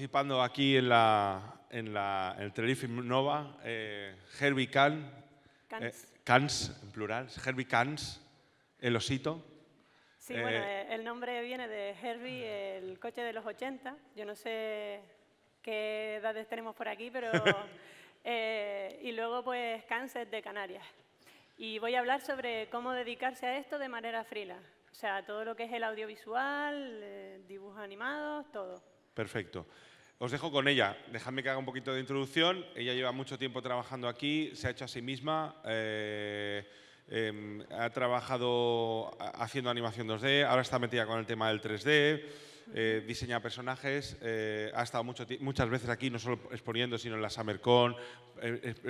participando aquí en, la, en, la, el Tenerife Nova, eh, Herbie Can, Cans. Eh, en plural, Herbie Cans, el osito. Sí, bueno, eh, el nombre viene de Herbie, el coche de los 80. Yo no sé qué edades tenemos por aquí, pero... y luego, pues, Cans es de Canarias. Y voy a hablar sobre cómo dedicarse a esto de manera freelance. O sea, todo lo que es el audiovisual, dibujos animados, todo. Perfecto. Os dejo con ella. Dejadme que haga un poquito de introducción. Ella lleva mucho tiempo trabajando aquí, se ha hecho a sí misma. Eh, em, ha trabajado haciendo animación 2D, ahora está metida con el tema del 3D, eh, diseña personajes, eh, ha estado mucho, muchas veces aquí, no solo exponiendo, sino en la SummerCon,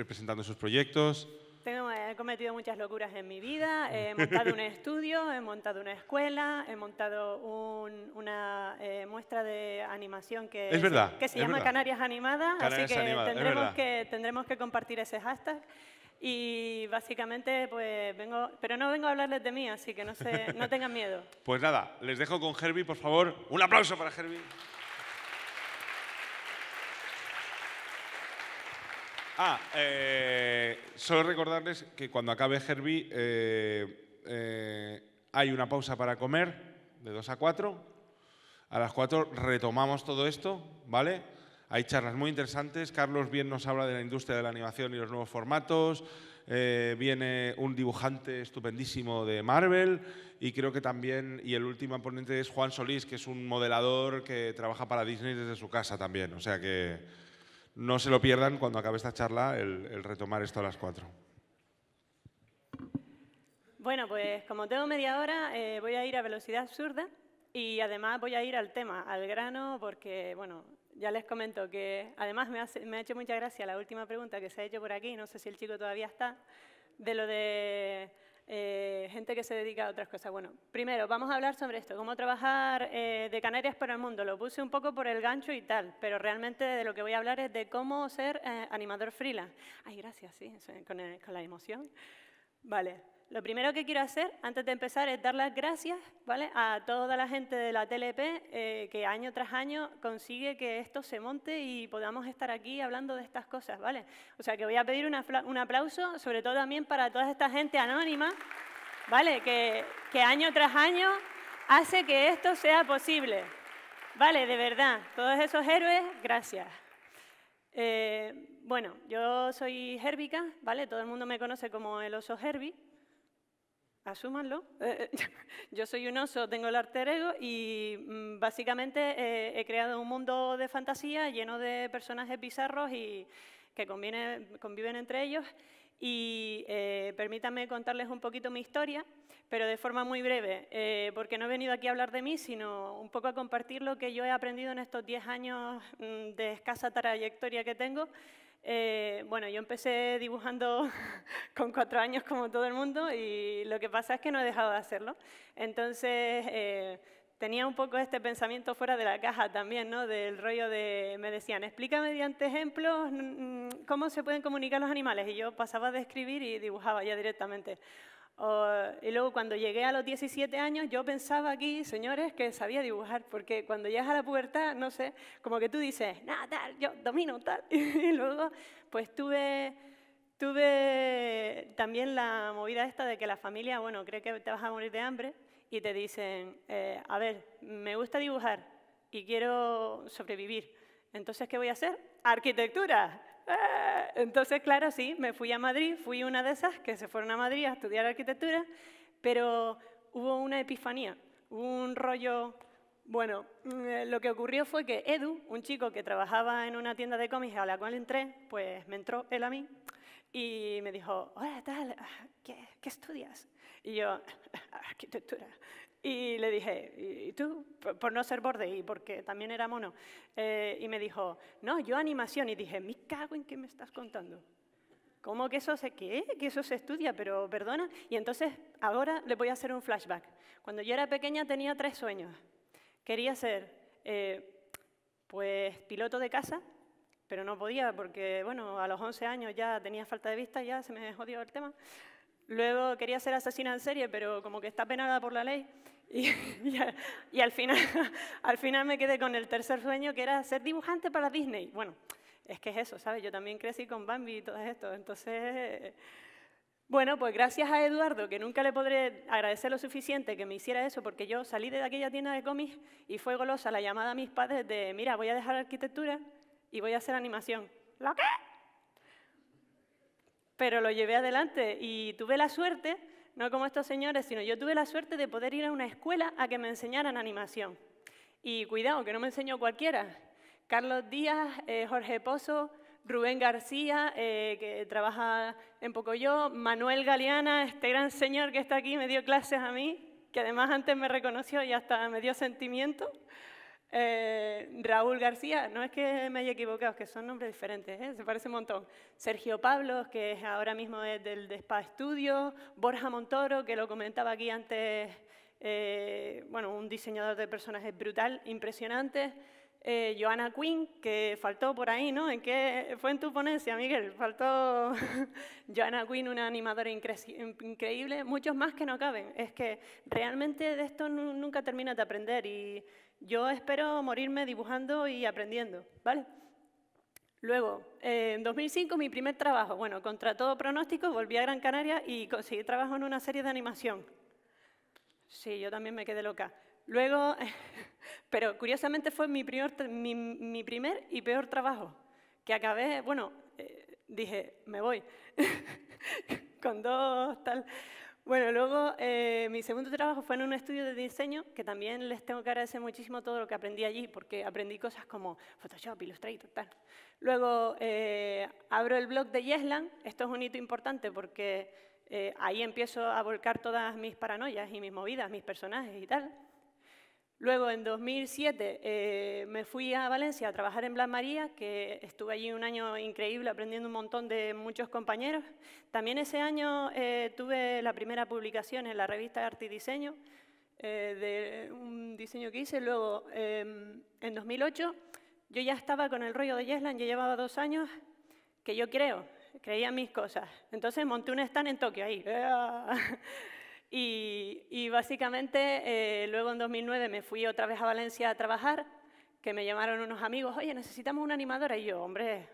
presentando sus proyectos. Eh, he cometido muchas locuras en mi vida. He montado un estudio, he montado una escuela, he montado una eh, muestra de animación que, que se llama Canarias Animada, así que, tendremos que compartir ese hashtag. Y básicamente, pues vengo, pero no vengo a hablarles de mí, así que no, se, no tengan miedo. Pues nada, les dejo con Herbie, por favor. Un aplauso para Herbie. Ah, eh, solo recordarles que cuando acabe Herbie eh, eh, hay una pausa para comer de 2 a 4. A las 4 retomamos todo esto, ¿vale? Hay charlas muy interesantes. Carlos bien nos habla de la industria de la animación y los nuevos formatos. viene un dibujante estupendísimo de Marvel y creo que también, y el último ponente es Juan Solís, que es un modelador que trabaja para Disney desde su casa también. O sea que no se lo pierdan cuando acabe esta charla el, retomar esto a las 4. Bueno, pues como tengo media hora, eh, voy a ir a velocidad absurda y además voy a ir al tema, al grano, porque, bueno, ya les comento que además me, me ha hecho mucha gracia la última pregunta que se ha hecho por aquí, no sé si el chico todavía está, de lo de eh, gente que se dedica a otras cosas. Bueno, primero vamos a hablar sobre esto, cómo trabajar eh, de Canarias para el mundo. Lo puse un poco por el gancho y tal, pero realmente de lo que voy a hablar es de cómo ser eh, animador freelance. Ay, gracias, sí, con, con la emoción. Vale, lo primero que quiero hacer antes de empezar es dar las gracias ¿vale? a toda la gente de la TLP eh, que año tras año consigue que esto se monte y podamos estar aquí hablando de estas cosas. ¿vale? O sea que voy a pedir un aplauso, sobre todo también para toda esta gente anónima ¿vale? que, que año tras año hace que esto sea posible. Vale, de verdad, todos esos héroes, gracias. Eh, bueno, yo soy Herbica, ¿vale? Todo el mundo me conoce como el oso Herbie. Asúmanlo. Eh, eh, yo soy un oso, tengo el arte ego y mm, básicamente eh, he creado un mundo de fantasía lleno de personajes bizarros y que conviven entre ellos. Y permítanme contarles un poquito mi historia, pero de forma muy breve, porque no he venido aquí a hablar de mí, sino un poco a compartir lo que yo he aprendido en estos 10 años mm, de escasa trayectoria que tengo eh, bueno, yo empecé dibujando con cuatro años como todo el mundo y lo que pasa es que no he dejado de hacerlo. Entonces, eh, tenía un poco este pensamiento fuera de la caja también, ¿no? Del rollo de, me decían, explica mediante ejemplos mm, mm, cómo se pueden comunicar los animales. Y yo pasaba de escribir y dibujaba ya directamente y luego cuando llegué a los 17 años yo pensaba aquí, señores, que sabía dibujar, porque cuando llegas a la pubertad, no sé, como que tú dices, nada, tal, yo domino tal. y luego pues tuve, tuve también la movida esta de que la familia, bueno, cree que te vas a morir de hambre y te dicen, eh, a ver, me gusta dibujar y quiero sobrevivir. Entonces, ¿qué voy a hacer? Arquitectura. Entonces, claro, sí, me fui a Madrid, fui una de esas que se fueron a Madrid a estudiar arquitectura, pero hubo una epifanía, un rollo... Bueno, mm, lo que ocurrió fue que Edu, un chico que trabajaba en una tienda de cómics a la cual entré, pues me entró él a mí y me dijo, hola, tal, ah, qué estudias? Y yo, ah, ah, arquitectura. Y le dije, ¿y tú? Por no ser borde y porque también era mono. Eh, y me dijo, no, yo animación. Y dije, me cago en qué me estás contando. ¿Cómo que eso se qué? Que eso se estudia, pero perdona. Y entonces ahora le voy a hacer un flashback. Cuando yo era pequeña tenía tres sueños. Quería ser, eh, pues, piloto de casa, pero no podía porque, bueno, a los 11 años ya tenía falta de vista, ya se me jodió el tema. Luego quería ser asesina en serie, pero como que está penada por la ley. Y, al, final, al final me quedé con el tercer sueño, que era ser dibujante para Disney. Bueno, es que es eso, ¿sabes? Yo también crecí con Bambi y todo esto. Entonces, bueno, pues gracias a Eduardo, que nunca le podré agradecer lo suficiente que me hiciera eso, porque yo salí de aquella tienda de cómics y fue golosa la llamada a mis padres de, mira, voy a dejar arquitectura y voy a hacer animación. ¿Lo qué? pero lo llevé adelante y tuve la suerte, no como estos señores, sino yo tuve la suerte de poder ir a una escuela a que me enseñaran animación. Y cuidado, que no me enseñó cualquiera. Carlos Díaz, eh, Jorge Pozo, Rubén García, eh, que trabaja en Pocoyo, Manuel Galeana, este gran señor que está aquí, me dio clases a mí, que además antes me reconoció y hasta me dio sentimiento. Eh, Raúl García, no es que me haya equivocado, que son nombres diferentes, ¿eh? se parece un montón. Sergio Pablo, que ahora mismo es del despa Borja Montoro, que lo comentaba aquí antes, eh, bueno, un diseñador de personajes brutal, impresionante. Joana Quinn, que faltó por ahí, ¿no? ¿En qué? Fue en tu ponencia, Miguel, faltó Joana Quinn, una animadora increíble, muchos más que no caben. Es que realmente de esto nunca terminas de aprender y, yo espero morirme dibujando y aprendiendo, ¿vale? Luego, eh, en 2005, mi primer trabajo. Bueno, contra todo pronóstico, volví a Gran Canaria y conseguí trabajo en una serie de animación. Sí, yo también me quedé loca. Luego, pero curiosamente fue mi primer, y peor trabajo, que acabé, bueno, eh, dije, me voy, con dos tal. Bueno, luego eh, mi segundo trabajo fue en un estudio de diseño, que también les tengo que agradecer muchísimo todo lo que aprendí allí, porque aprendí cosas como Photoshop, Illustrator, tal. Luego eh, abro el blog de Yeslan, esto es un hito importante porque eh, ahí empiezo a volcar todas mis paranoias y mis movidas, mis personajes y tal. Luego, en 2007, eh, me fui a Valencia a trabajar en Blas María, que estuve allí un año increíble aprendiendo un montón de muchos compañeros. También ese año eh, tuve la primera publicación en la revista Arte y Diseño, eh, de un diseño que hice. Luego, em, en 2008, yo ya estaba con el rollo de Yesland, yo llevaba dos años que yo creo, creía en mis cosas. Entonces monté un stand en Tokio ahí. ¡Ah! Y, básicamente eh, luego en 2009 me fui otra vez a Valencia a trabajar, que me llamaron unos amigos, oye, necesitamos una animadora. Y yo, hombre,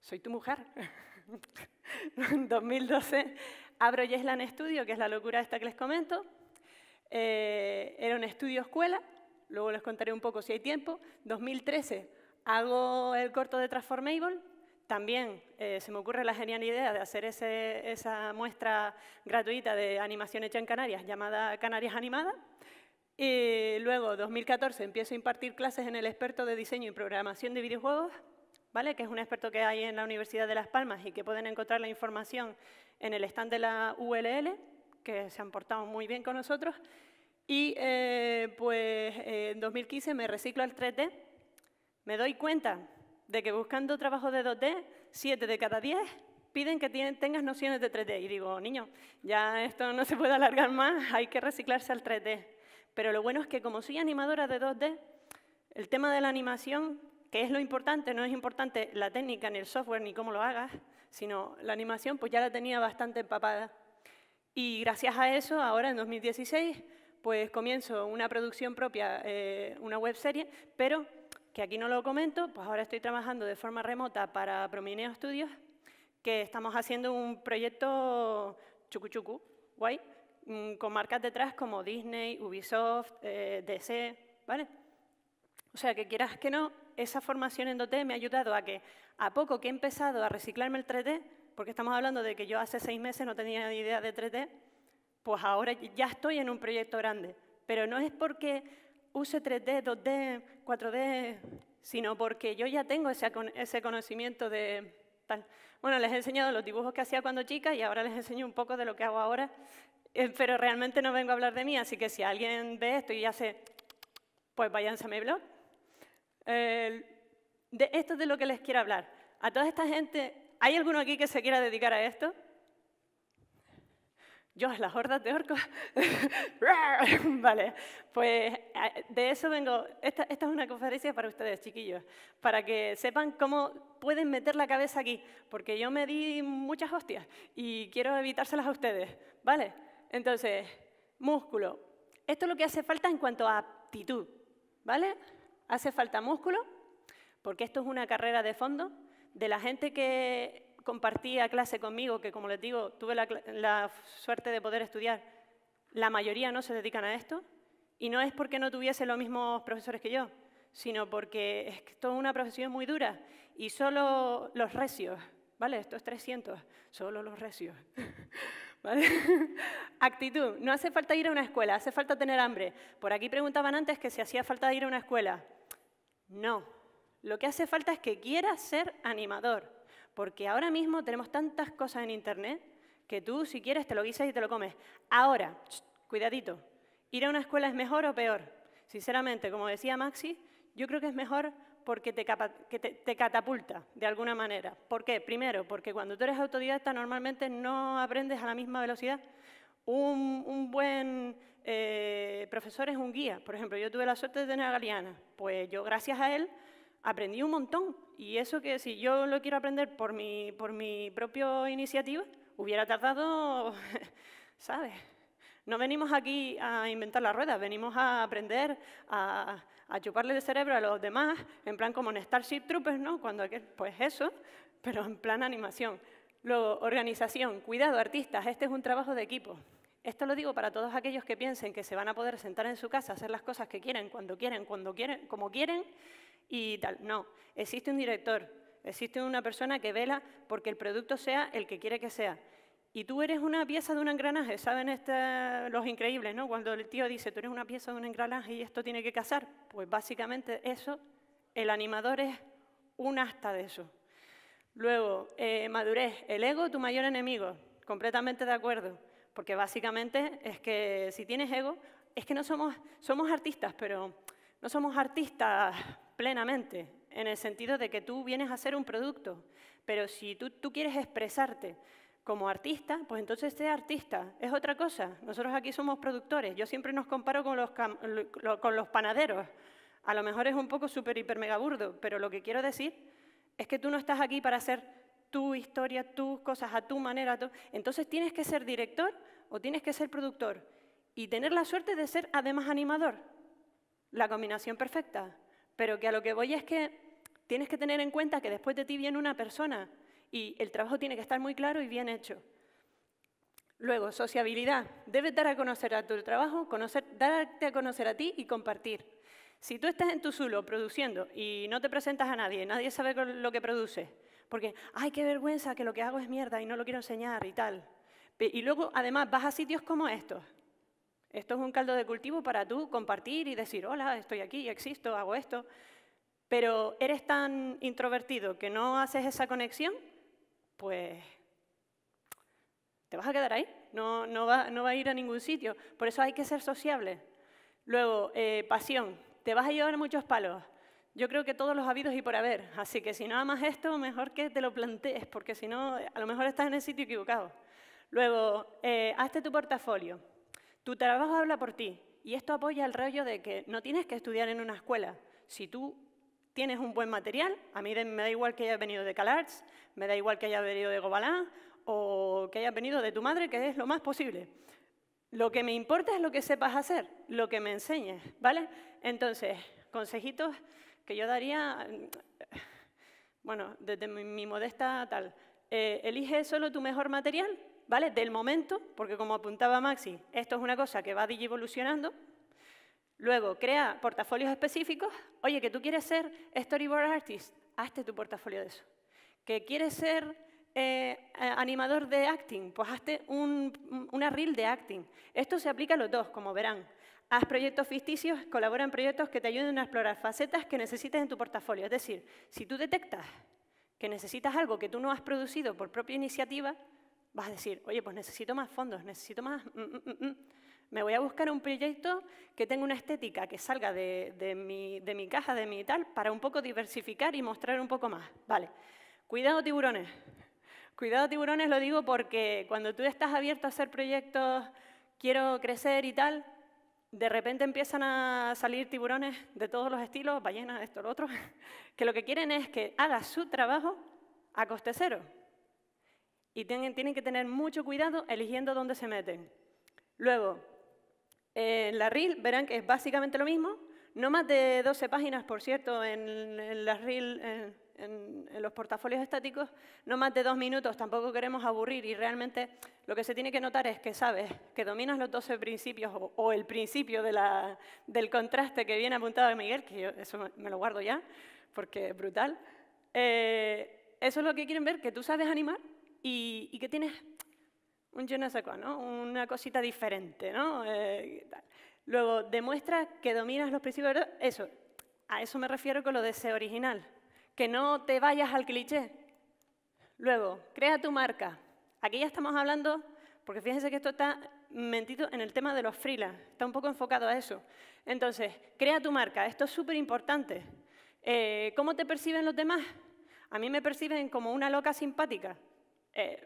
soy tu mujer. en 2012 abro Yeslan Studio, que es la locura esta que les comento. Eh, era un estudio escuela, luego les contaré un poco si hay tiempo. 2013 hago el corto de Transformable, también eh, se me ocurre la genial idea de hacer esa muestra gratuita de animación hecha en Canarias, llamada Canarias Animada. Y luego, 2014, empiezo a impartir clases en el experto de diseño y programación de videojuegos, ¿vale? que es un experto que hay en la Universidad de Las Palmas y que pueden encontrar la información en el stand de la ULL, que se han portado muy bien con nosotros. Y eh, pues eh, en 2015 me reciclo al 3D, me doy cuenta de que buscando trabajo de 2D, 7 de cada 10 piden que tengas nociones de 3D. Y digo, niño, ya esto no se puede alargar más, hay que reciclarse al 3D. Pero lo bueno es que como soy animadora de 2D, el tema de la animación, que es lo importante, no es importante la técnica ni el software ni cómo lo hagas, sino la animación, pues ya la tenía bastante empapada. Y gracias a eso, ahora en 2016, pues comienzo una producción propia, eh, una webserie, pero que aquí no lo comento, pues ahora estoy trabajando de forma remota para Promineo Studios, que estamos haciendo un proyecto chucu, guay, mm, con marcas detrás como Disney, Ubisoft, eh, DC, ¿vale? O sea, que quieras que no, esa formación en 2D me ha ayudado a que, a poco que he empezado a reciclarme el 3D, porque estamos hablando de que yo hace seis meses no tenía ni idea de 3D, pues ahora ya estoy en un proyecto grande. Pero no es porque use 3D, 2D, 4D, sino porque yo ya tengo ese, conocimiento de Bueno, les he enseñado los dibujos que hacía cuando chica y ahora les enseño un poco de lo que hago ahora, eh, pero realmente no vengo a hablar de mí, así que si alguien ve esto y hace, pues váyanse a mi blog. de esto es de lo que les quiero hablar. A toda esta gente, ¿hay alguno aquí que se quiera dedicar a esto? Yo, las hordas de orcos. vale, pues de eso vengo. Esta, esta, es una conferencia para ustedes, chiquillos, para que sepan cómo pueden meter la cabeza aquí, porque yo me di muchas hostias y quiero evitárselas a ustedes, ¿vale? Entonces, músculo. Esto es lo que hace falta en cuanto a aptitud, ¿vale? Hace falta músculo, porque esto es una carrera de fondo de la gente que compartía clase conmigo, que como les digo, tuve la, suerte de poder estudiar, la mayoría no se dedican a esto, y no es porque no tuviese los mismos profesores que yo, sino porque es que una profesión muy dura y solo los recios, ¿vale? Estos 300, solo los recios. ¿Vale? Actitud, no hace falta ir a una escuela, hace falta tener hambre. Por aquí preguntaban antes que si hacía falta ir a una escuela. No, lo que hace falta es que quieras ser animador. Porque ahora mismo tenemos tantas cosas en Internet que tú, si quieres, te lo guisas y te lo comes. Ahora, cuidadito, ¿ir a una escuela es mejor o peor? Sinceramente, como decía Maxi, yo creo que es mejor porque te, catapulta de alguna manera. ¿Por qué? Primero, porque cuando tú eres autodidacta normalmente no aprendes a la misma velocidad. Un, buen eh, profesor es un guía. Por ejemplo, yo tuve la suerte de tener a Galeana. Pues yo, gracias a él, aprendí un montón. Y eso que si yo lo quiero aprender por mi, por mi propia iniciativa, hubiera tardado, ¿sabes? No venimos aquí a inventar la ruedas, venimos a aprender a, a chuparle el cerebro a los demás, en plan como en Starship Troopers, ¿no? Cuando pues eso, pero en plan animación. Luego, organización, cuidado, artistas, este es un trabajo de equipo. Esto lo digo para todos aquellos que piensen que se van a poder sentar en su casa, hacer las cosas que quieren, cuando quieren, cuando quieren, como quieren, y tal. No, existe un director, existe una persona que vela porque el producto sea el que quiere que sea. Y tú eres una pieza de un engranaje, ¿saben este los increíbles, no? Cuando el tío dice, tú eres una pieza de un engranaje y esto tiene que casar. Pues básicamente eso, el animador es un hasta de eso. Luego, eh, madurez, el ego, tu mayor enemigo, completamente de acuerdo. Porque básicamente es que si tienes ego, es que no somos, somos artistas, pero no somos artistas plenamente, en el sentido de que tú vienes a ser un producto, pero si tú, tú quieres expresarte como artista, pues entonces sea artista, es otra cosa. Nosotros aquí somos productores, yo siempre nos comparo con los, con los panaderos. A lo mejor es un poco súper, hiper, mega burdo, pero lo que quiero decir es que tú no estás aquí para hacer tu historia, tus cosas a tu manera. Entonces tienes que ser director o tienes que ser productor y tener la suerte de ser además animador. La combinación perfecta. Pero que a lo que voy es que tienes que tener en cuenta que después de ti viene una persona y el trabajo tiene que estar muy claro y bien hecho. Luego, sociabilidad. Debes dar a conocer a tu trabajo, conocer, darte a conocer a ti y compartir. Si tú estás en tu zulo produciendo y no te presentas a nadie, nadie sabe lo que produces, porque, ay, qué vergüenza que lo que hago es mierda y no lo quiero enseñar y tal. Y luego, además, vas a sitios como estos, esto es un caldo de cultivo para tú compartir y decir, hola, estoy aquí, existo, hago esto. Pero eres tan introvertido que no haces esa conexión, pues te vas a quedar ahí, no, no, va, a ir a ningún sitio. Por eso hay que ser sociable. Luego, eh, pasión, te vas a llevar muchos palos. Yo creo que todos los habidos y por haber. Así que si no amas esto, mejor que te lo plantees, porque si no, a lo mejor estás en el sitio equivocado. Luego, eh, hazte tu portafolio. Tu trabajo habla por ti. Y esto apoya el rollo de que no tienes que estudiar en una escuela. Si tú tienes un buen material, a mí me da igual que haya venido de CalArts, me da igual que haya venido de Gobalán o que haya venido de tu madre, que es lo más posible. Lo que me importa es lo que sepas hacer, lo que me enseñes, ¿vale? Entonces, consejitos que yo daría, bueno, desde mi, modesta tal, eh, elige solo tu mejor material ¿vale? Del momento, porque como apuntaba Maxi, esto es una cosa que va evolucionando Luego, crea portafolios específicos. Oye, que tú quieres ser storyboard artist, hazte tu portafolio de eso. Que quieres ser eh, animador de acting, pues hazte un, una reel de acting. Esto se aplica a los dos, como verán. Haz proyectos ficticios, colabora en proyectos que te ayuden a explorar facetas que necesites en tu portafolio. Es decir, si tú detectas que necesitas algo que tú no has producido por propia iniciativa, vas a decir, oye, pues necesito más fondos, necesito más... Mm, mm, mm, me voy a buscar un proyecto que tenga una estética que salga de, mi, caja, de mi tal, para un poco diversificar y mostrar un poco más. Vale, cuidado tiburones. Cuidado tiburones lo digo porque cuando tú estás abierto a hacer proyectos, quiero crecer y tal, de repente empiezan a salir tiburones de todos los estilos, ballenas, esto, lo otro, que lo que quieren es que haga su trabajo a coste cero y tienen, que tener mucho cuidado eligiendo dónde se meten. Luego, en la reel verán que es básicamente lo mismo, no más de 12 páginas, por cierto, en, la reel, en, los portafolios estáticos, no más de dos minutos, tampoco queremos aburrir y realmente lo que se tiene que notar es que sabes que dominas los 12 principios o, el principio del contraste que viene apuntado de Miguel, que eso me lo guardo ya porque es brutal. Eh, eso es lo que quieren ver, que tú sabes animar, y, que tienes un je ne sais quoi, ¿no? una cosita diferente. ¿no? Eh, Luego, demuestra que dominas los principios de verdad. Eso, a eso me refiero con lo de ser original. Que no te vayas al cliché. Luego, crea tu marca. Aquí ya estamos hablando, porque fíjense que esto está mentido en el tema de los freelance. Está un poco enfocado a eso. Entonces, crea tu marca. Esto es súper importante. Eh, ¿Cómo te perciben los demás? A mí me perciben como una loca simpática. Eh,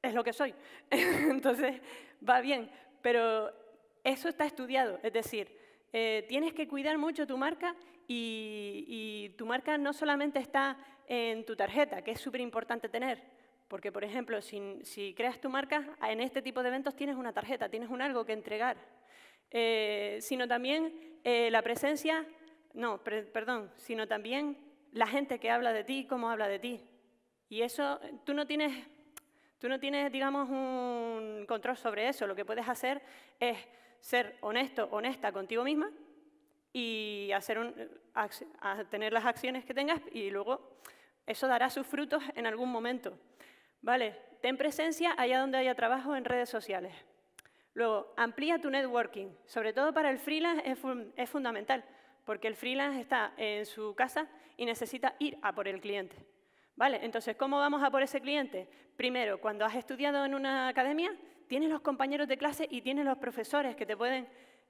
es lo que soy. Entonces, va bien, pero eso está estudiado, es decir, eh, tienes que cuidar mucho tu marca y, tu marca no solamente está en tu tarjeta, que es súper importante tener, porque, por ejemplo, si, creas tu marca, en este tipo de eventos tienes una tarjeta, tienes un algo que entregar, eh, sino también la presencia, no, perdón, sino también la gente que habla de ti, cómo habla de ti. Y eso, tú no tienes Tú no tienes, digamos, un control sobre eso. Lo que puedes hacer es ser honesto, honesta contigo misma y hacer tener las acciones que tengas y luego eso dará sus frutos en algún momento. ¿Vale? Ten presencia allá donde haya trabajo en redes sociales. Luego, amplía tu networking. Sobre todo para el freelance es fundamental, porque el freelance está en su casa y necesita ir a por el cliente. Vale, entonces, ¿cómo vamos a por ese cliente? Primero, cuando has estudiado en una academia, tienes los compañeros de clase y tienes los profesores que te pueden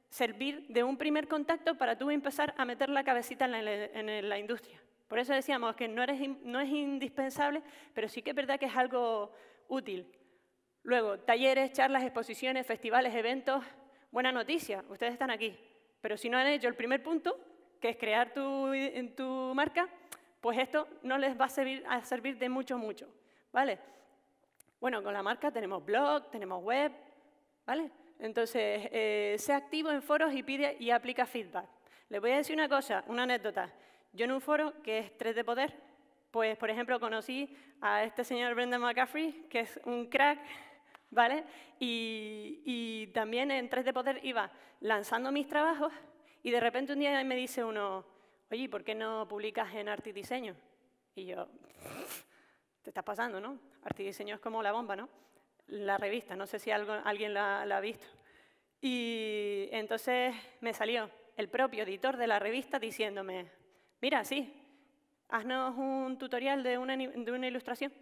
servir de un primer contacto para tú empezar a meter la cabecita en la, industria. Por eso decíamos que no, es indispensable, pero sí que es verdad que es algo útil. Luego, talleres, charlas, exposiciones, festivales, eventos. Buena noticia, ustedes están aquí. Pero si no han hecho el primer punto, que es crear tu marca, pues esto no les va a servir, de mucho, mucho, ¿vale? Bueno, con la marca tenemos blog, tenemos web, ¿vale? Entonces, eh, sea activo en foros y pide y aplica feedback. Les voy a decir una cosa, una anécdota. Yo en un foro que es 3 de poder, pues, por ejemplo, conocí a este señor Brendan McCaffrey, que es un crack, ¿vale? Y, también en 3 de poder iba lanzando mis trabajos y de repente un día me dice uno, oye, por qué no publicas en arte y diseño? Y yo, te estás pasando, ¿no? Arte y diseño es como la bomba, ¿no? La revista, no sé si alguien la, ha visto. Y entonces me salió el propio editor de la revista diciéndome, mira, sí, haznos un tutorial de una, de una ilustración.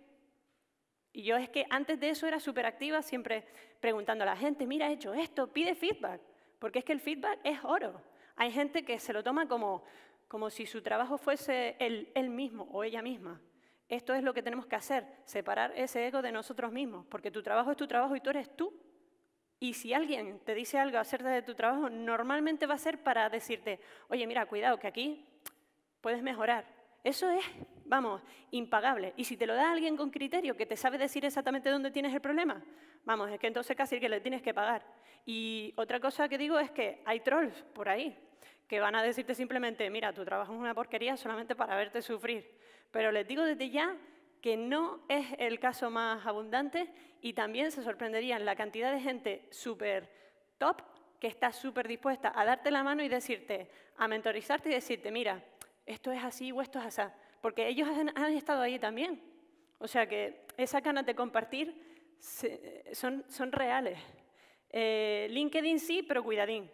Y yo es que antes de eso era súper activa, siempre preguntando a la gente, mira, he hecho esto, pide feedback, porque es que el feedback es oro. Hay gente que se lo toma como, como si su trabajo fuese él, mismo o ella misma. Esto es lo que tenemos que hacer, separar ese ego de nosotros mismos, porque tu trabajo es tu trabajo y tú eres tú. Y si alguien te dice algo acerca de tu trabajo, normalmente va a ser para decirte, oye, mira, cuidado, que aquí puedes mejorar. Eso es, vamos, impagable. Y si te lo da alguien con criterio que te sabe decir exactamente dónde tienes el problema, vamos, es que entonces casi que le tienes que pagar. Y otra cosa que digo es que hay trolls por ahí que van a decirte simplemente, mira, tu trabajo es una porquería solamente para verte sufrir. Pero les digo desde ya que no es el caso más abundante y también se sorprenderían la cantidad de gente súper top que está súper dispuesta a darte la mano y decirte, a mentorizarte y decirte, mira, esto es así o esto es así. Porque ellos han, estado ahí también. O sea que esa ganas de compartir son, reales. Eh, LinkedIn sí, pero cuidadín.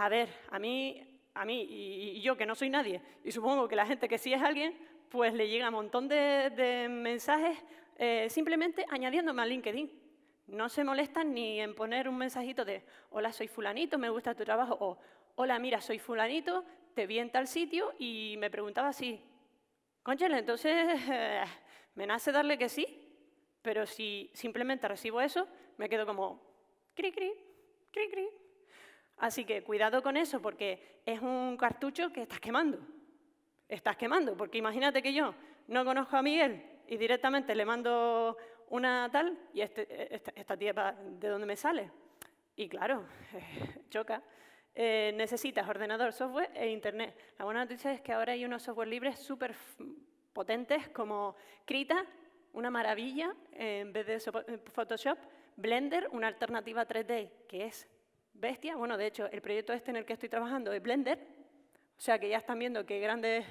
A ver, a mí, a mí y, yo que no soy nadie, y supongo que la gente que sí es alguien, pues le llega un montón de, mensajes eh, simplemente añadiéndome a LinkedIn. No se molestan ni en poner un mensajito de hola, soy fulanito, me gusta tu trabajo, o hola, mira, soy fulanito, te vi en tal sitio y me preguntaba si, conchale, entonces me nace darle que sí, pero si simplemente recibo eso, me quedo como cri, cri, cri, cri. Así que cuidado con eso porque es un cartucho que estás quemando. Estás quemando, porque imagínate que yo no conozco a Miguel y directamente le mando una tal y este, esta, tía de dónde me sale. Y claro, choca. Eh, necesitas ordenador, software e internet. La buena noticia es que ahora hay unos software libres súper potentes como Krita, una maravilla, en vez de Photoshop, Blender, una alternativa 3D que es bestia. Bueno, de hecho, el proyecto este en el que estoy trabajando es Blender. O sea que ya están viendo que grandes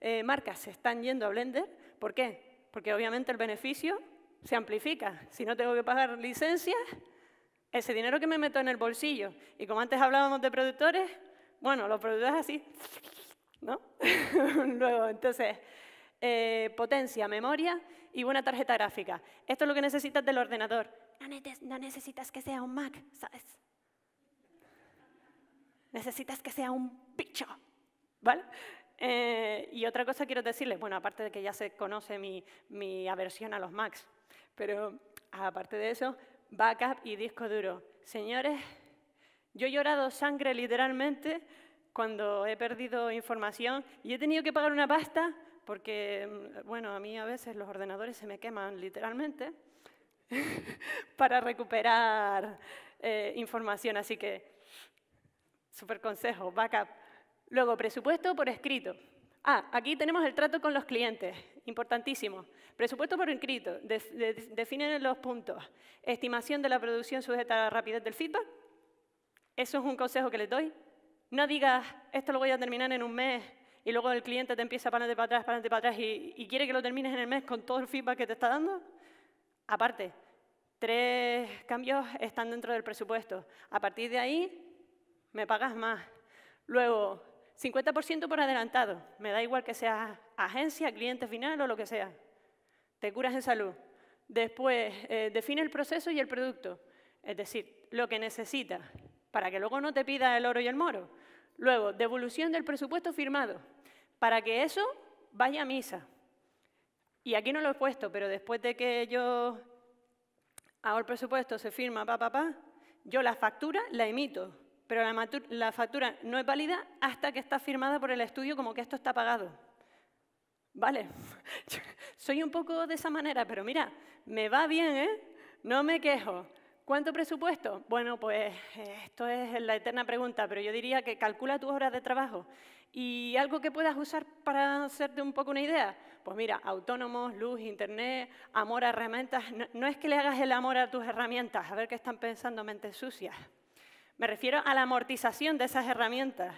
eh, marcas se están yendo a Blender. ¿Por qué? Porque obviamente el beneficio se amplifica. Si no tengo que pagar licencias, ese dinero que me meto en el bolsillo. Y como antes hablábamos de productores, bueno, los productores así, ¿no? Luego, entonces, eh, potencia, memoria y buena tarjeta gráfica. Esto es lo que necesitas del ordenador. no necesitas que sea un Mac, ¿sabes? necesitas que sea un bicho, ¿vale? Eh, y otra cosa quiero decirles, bueno, aparte de que ya se conoce mi, mi aversión a los Macs, pero aparte de eso, backup y disco duro. Señores, yo he llorado sangre literalmente cuando he perdido información y he tenido que pagar una pasta porque, mm, bueno, a mí a veces los ordenadores se me queman literalmente para recuperar eh, información. Así que Super consejo, backup. Luego, presupuesto por escrito. Ah, aquí tenemos el trato con los clientes, importantísimo. Presupuesto por escrito, definen los puntos. Estimación de la producción sujeta a la rapidez del feedback. Eso es un consejo que les doy. No digas, esto lo voy a terminar en un mes, y luego el cliente te empieza para adelante, para atrás, para adelante, para atrás, y, y quiere que lo termines en el mes con todo el feedback que te está dando. Aparte, tres cambios están dentro del presupuesto. A partir de ahí, me pagas más. Luego, 50% por adelantado, me da igual que sea agencia, cliente final o lo que sea. Te curas en salud. Después, eh, define el proceso y el producto, es decir, lo que necesitas, para que luego no te pida el oro y el moro. Luego, devolución del presupuesto firmado, para que eso vaya a misa. Y aquí no lo he puesto, pero después de que yo hago el presupuesto, se firma, pa, pa, pa, yo la factura la emito pero la, factura no es válida hasta que está firmada por el estudio como que esto está pagado. Vale, soy un poco de esa manera, pero mira, me va bien, ¿eh? No me quejo. ¿Cuánto presupuesto? Bueno, pues eh, esto es la eterna pregunta, pero yo diría que calcula tus horas de trabajo. ¿Y algo que puedas usar para hacerte un poco una idea? Pues mira, autónomos, luz, internet, amor a herramientas. no es que le hagas el amor a tus herramientas, a ver qué están pensando mentes sucias. Me refiero a la amortización de esas herramientas.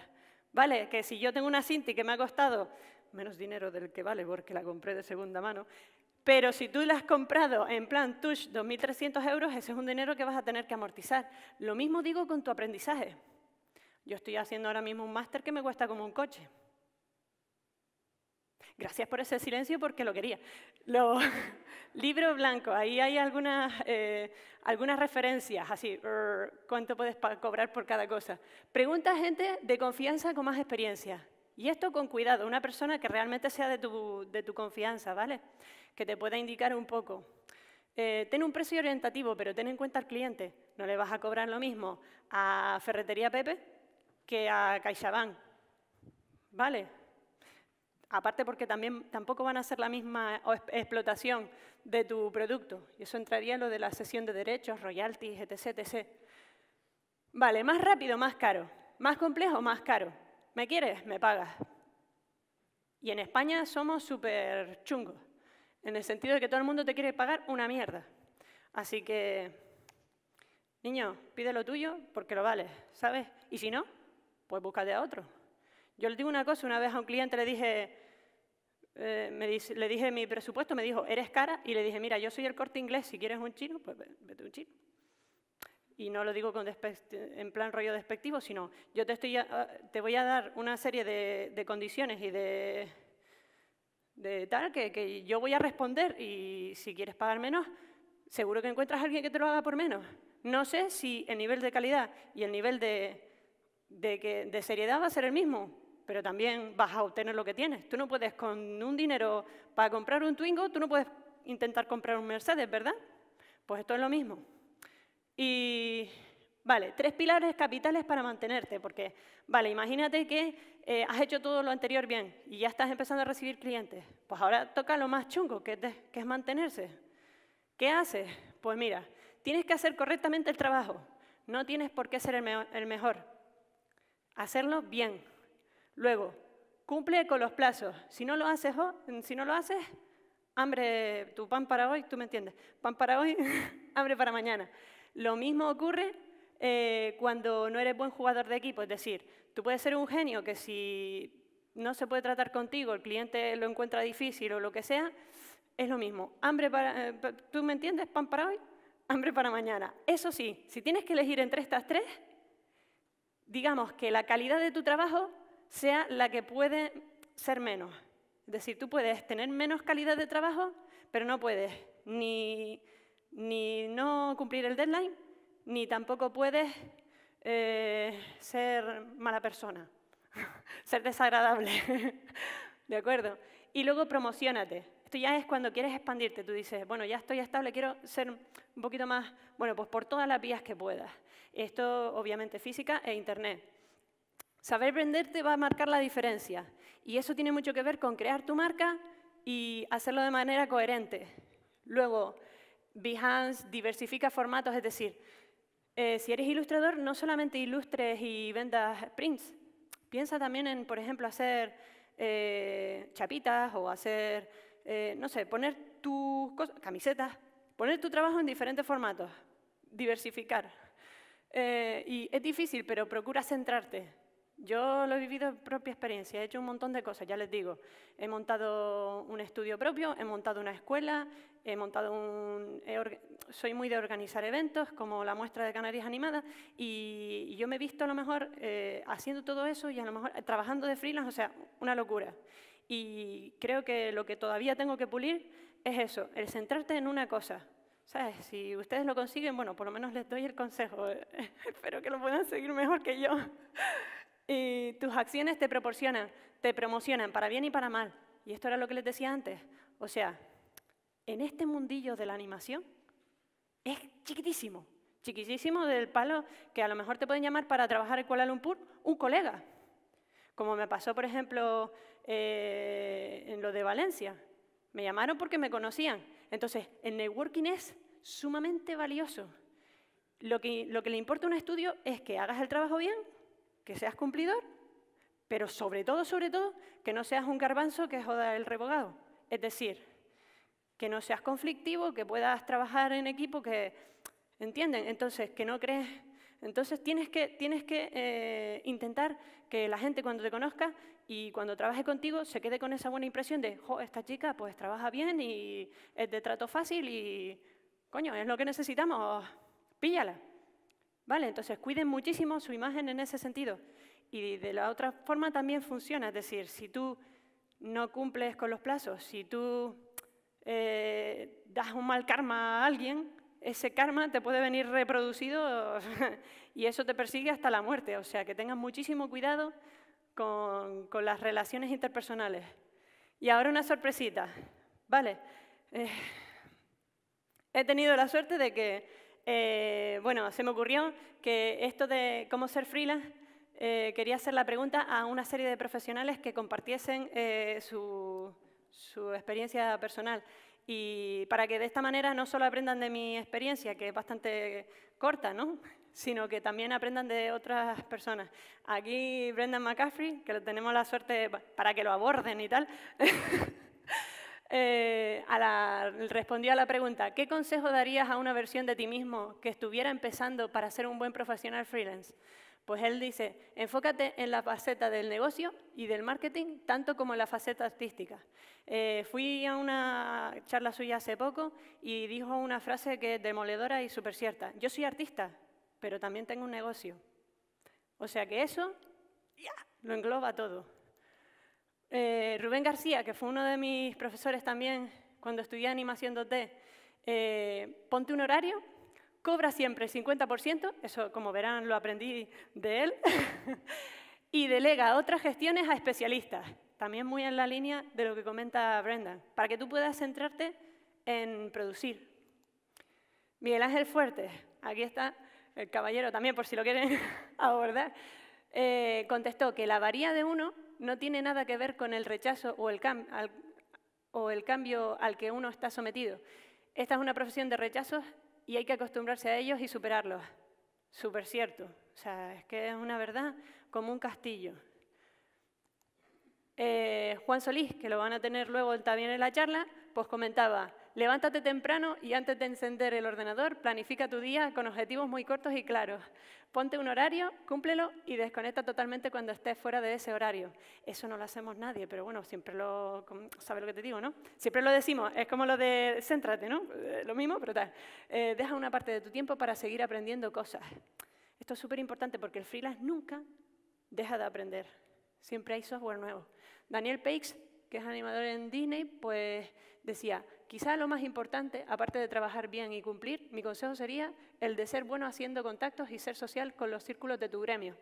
¿Vale? Que si yo tengo una Cinti que me ha costado menos dinero del que vale porque la compré de segunda mano, pero si tú la has comprado en plan Tush 2.300 euros, ese es un dinero que vas a tener que amortizar. Lo mismo digo con tu aprendizaje. Yo estoy haciendo ahora mismo un máster que me cuesta como un coche. Gracias por ese silencio porque lo quería. Libro blanco. ahí hay algunas, eh, algunas referencias, así, er, cuánto puedes cobrar por cada cosa. Pregunta a gente de confianza con más experiencia. Y esto con cuidado, una persona que realmente sea de tu, de tu confianza, ¿vale? Que te pueda indicar un poco. Eh, ten un precio orientativo, pero ten en cuenta al cliente. No le vas a cobrar lo mismo a Ferretería Pepe que a CaixaBank. ¿Vale? Aparte porque también tampoco van a ser la misma explotación de tu producto. Y eso entraría en lo de la sesión de derechos, royalties, etc, etc. Vale, más rápido, más caro. Más complejo, más caro. ¿Me quieres? Me pagas. Y en España somos súper chungos, en el sentido de que todo el mundo te quiere pagar una mierda. Así que, niño, pide lo tuyo porque lo vale, ¿sabes? Y si no, pues búscate a otro. Yo le digo una cosa, una vez a un cliente le dije, eh, le dije mi presupuesto, me dijo, eres cara, y le dije, mira, yo soy el corte inglés, si quieres un chino, pues vete un chino. Y no lo digo con en plan rollo despectivo, sino yo te, estoy ah, te voy a dar una serie de, condiciones y de, tal que, yo voy a responder y si quieres pagar menos, seguro que encuentras a alguien que te lo haga por menos. No sé si el nivel de calidad y el nivel de seriedad va a ser el mismo, pero también vas a obtener lo que tienes. Tú no puedes con un dinero para comprar un Twingo, tú no puedes intentar comprar un Mercedes, ¿verdad? Pues esto es lo mismo. Y Vale, tres pilares capitales para mantenerte, porque, vale, imagínate que eh, has hecho todo lo anterior bien y ya estás empezando a recibir clientes. Pues ahora toca lo más chungo, que es, es mantenerse. ¿Qué haces? Pues mira, tienes que hacer correctamente el trabajo. No tienes por qué ser el mejor. Hacerlo bien. Luego, cumple con los plazos. Si no lo haces, si no lo haces hambre, tu pan para hoy, tú me entiendes, pan para hoy, hambre para mañana. Lo mismo ocurre eh, cuando no eres buen jugador de equipo, es decir, tú puedes ser un genio que si no se puede tratar contigo, el cliente lo encuentra difícil o lo que sea, es lo mismo. Hambre para, eh, tú me entiendes, pan para hoy, hambre para mañana. Eso sí, si tienes que elegir entre estas tres, digamos que la calidad de tu trabajo sea la que puede ser menos. Es decir, tú puedes tener menos calidad de trabajo, pero no puedes ni, no cumplir el deadline, ni tampoco puedes eh, ser mala persona, ser desagradable. ¿De acuerdo? Y luego promocionate. Esto ya es cuando quieres expandirte. Tú dices, bueno, ya estoy estable, quiero ser un poquito más, bueno, pues por todas las vías que puedas. Esto obviamente física e internet. Saber venderte va a marcar la diferencia. Y eso tiene mucho que ver con crear tu marca y hacerlo de manera coherente. Luego, Behance diversifica formatos, es decir, eh, si eres ilustrador, no solamente ilustres y vendas prints. Piensa también en, por ejemplo, hacer eh, chapitas o hacer, eh, no sé, poner tus camisetas, poner tu trabajo en diferentes formatos, diversificar. y es difícil, pero procura centrarte. Yo lo he vivido en propia experiencia, he hecho un montón de cosas, ya les digo. He montado un estudio propio, he montado una escuela, he montado un... soy muy de organizar eventos, como la muestra de Canarias Animada, y yo me he visto a lo mejor eh, haciendo todo eso y a lo mejor eh, trabajando de freelance, o sea, una locura. Y creo que lo que todavía tengo que pulir es eso, el centrarte en una cosa, ¿Sabes? Si ustedes lo consiguen, bueno, por lo menos les doy el consejo. Espero que lo puedan seguir mejor que yo. Y tus acciones te proporcionan, te promocionan para bien y para mal. Y esto era lo que les decía antes. O sea, en este mundillo de la animación es chiquitísimo, chiquitísimo del palo que a lo mejor te pueden llamar para trabajar en Kuala Lumpur un colega. Como me pasó, por ejemplo, eh, en lo de Valencia. Me llamaron porque me conocían. Entonces, el networking es sumamente valioso. Lo que, lo que le importa a un estudio es que hagas el trabajo bien que seas cumplidor, pero sobre todo, sobre todo, que no seas un garbanzo que joda el revogado. Es decir, que no seas conflictivo, que puedas trabajar en equipo, que, ¿entienden? Entonces, que no crees... Entonces tienes que, tienes que eh, intentar que la gente cuando te conozca y cuando trabaje contigo se quede con esa buena impresión de, jo, esta chica pues trabaja bien y es de trato fácil y, coño, es lo que necesitamos, píllala. ¿Vale? Entonces, cuiden muchísimo su imagen en ese sentido. Y de la otra forma también funciona, es decir, si tú no cumples con los plazos, si tú eh, das un mal karma a alguien, ese karma te puede venir reproducido y eso te persigue hasta la muerte. O sea, que tengas muchísimo cuidado con, las relaciones interpersonales. Y ahora una sorpresita. Vale, eh, he tenido la suerte de que eh, bueno, se me ocurrió que esto de cómo ser freelance, eh, quería hacer la pregunta a una serie de profesionales que compartiesen eh, su, experiencia personal y para que de esta manera no solo aprendan de mi experiencia, que es bastante corta, ¿no? sino que también aprendan de otras personas. Aquí Brendan McCaffrey, que tenemos la suerte para que lo aborden y tal, Eh, respondió a la pregunta, ¿qué consejo darías a una versión de ti mismo que estuviera empezando para ser un buen profesional freelance? Pues él dice, enfócate en la faceta del negocio y del marketing, tanto como en la faceta artística. Eh, fui a una charla suya hace poco y dijo una frase que es demoledora y súper cierta. Yo soy artista, pero también tengo un negocio. O sea que eso lo engloba todo. Eh, Rubén García, que fue uno de mis profesores también cuando estudié animación 2D, eh, ponte un horario, cobra siempre el 50%, eso como verán lo aprendí de él, y delega otras gestiones a especialistas, también muy en la línea de lo que comenta Brenda, para que tú puedas centrarte en producir. Miguel Ángel Fuerte, aquí está el caballero también por si lo quieren abordar, eh, contestó que la varía de uno no tiene nada que ver con el rechazo o el, cambio al que uno está sometido. Esta es una profesión de rechazos y hay que acostumbrarse a ellos y superarlos. Súper cierto. O sea, es que es una verdad como un castillo. Eh, Juan Solís, que lo van a tener luego también en la charla, pues comentaba, levántate temprano y antes de encender el ordenador, planifica tu día con objetivos muy cortos y claros. Ponte un horario, cúmplelo y desconecta totalmente cuando estés fuera de ese horario. Eso no lo hacemos nadie, pero bueno, siempre lo... ¿Sabes lo que te digo, no? Siempre lo decimos, es como lo de céntrate, ¿no? Eh, lo mismo, pero tal. Eh, deja una parte de tu tiempo para seguir aprendiendo cosas. Esto es súper importante porque el freelance nunca deja de aprender. Siempre hay software nuevo. Daniel Pakes, que es animador en Disney, pues decía, quizá lo más importante, aparte de trabajar bien y cumplir, mi consejo sería el de ser bueno haciendo contactos y ser social con los círculos de tu gremio.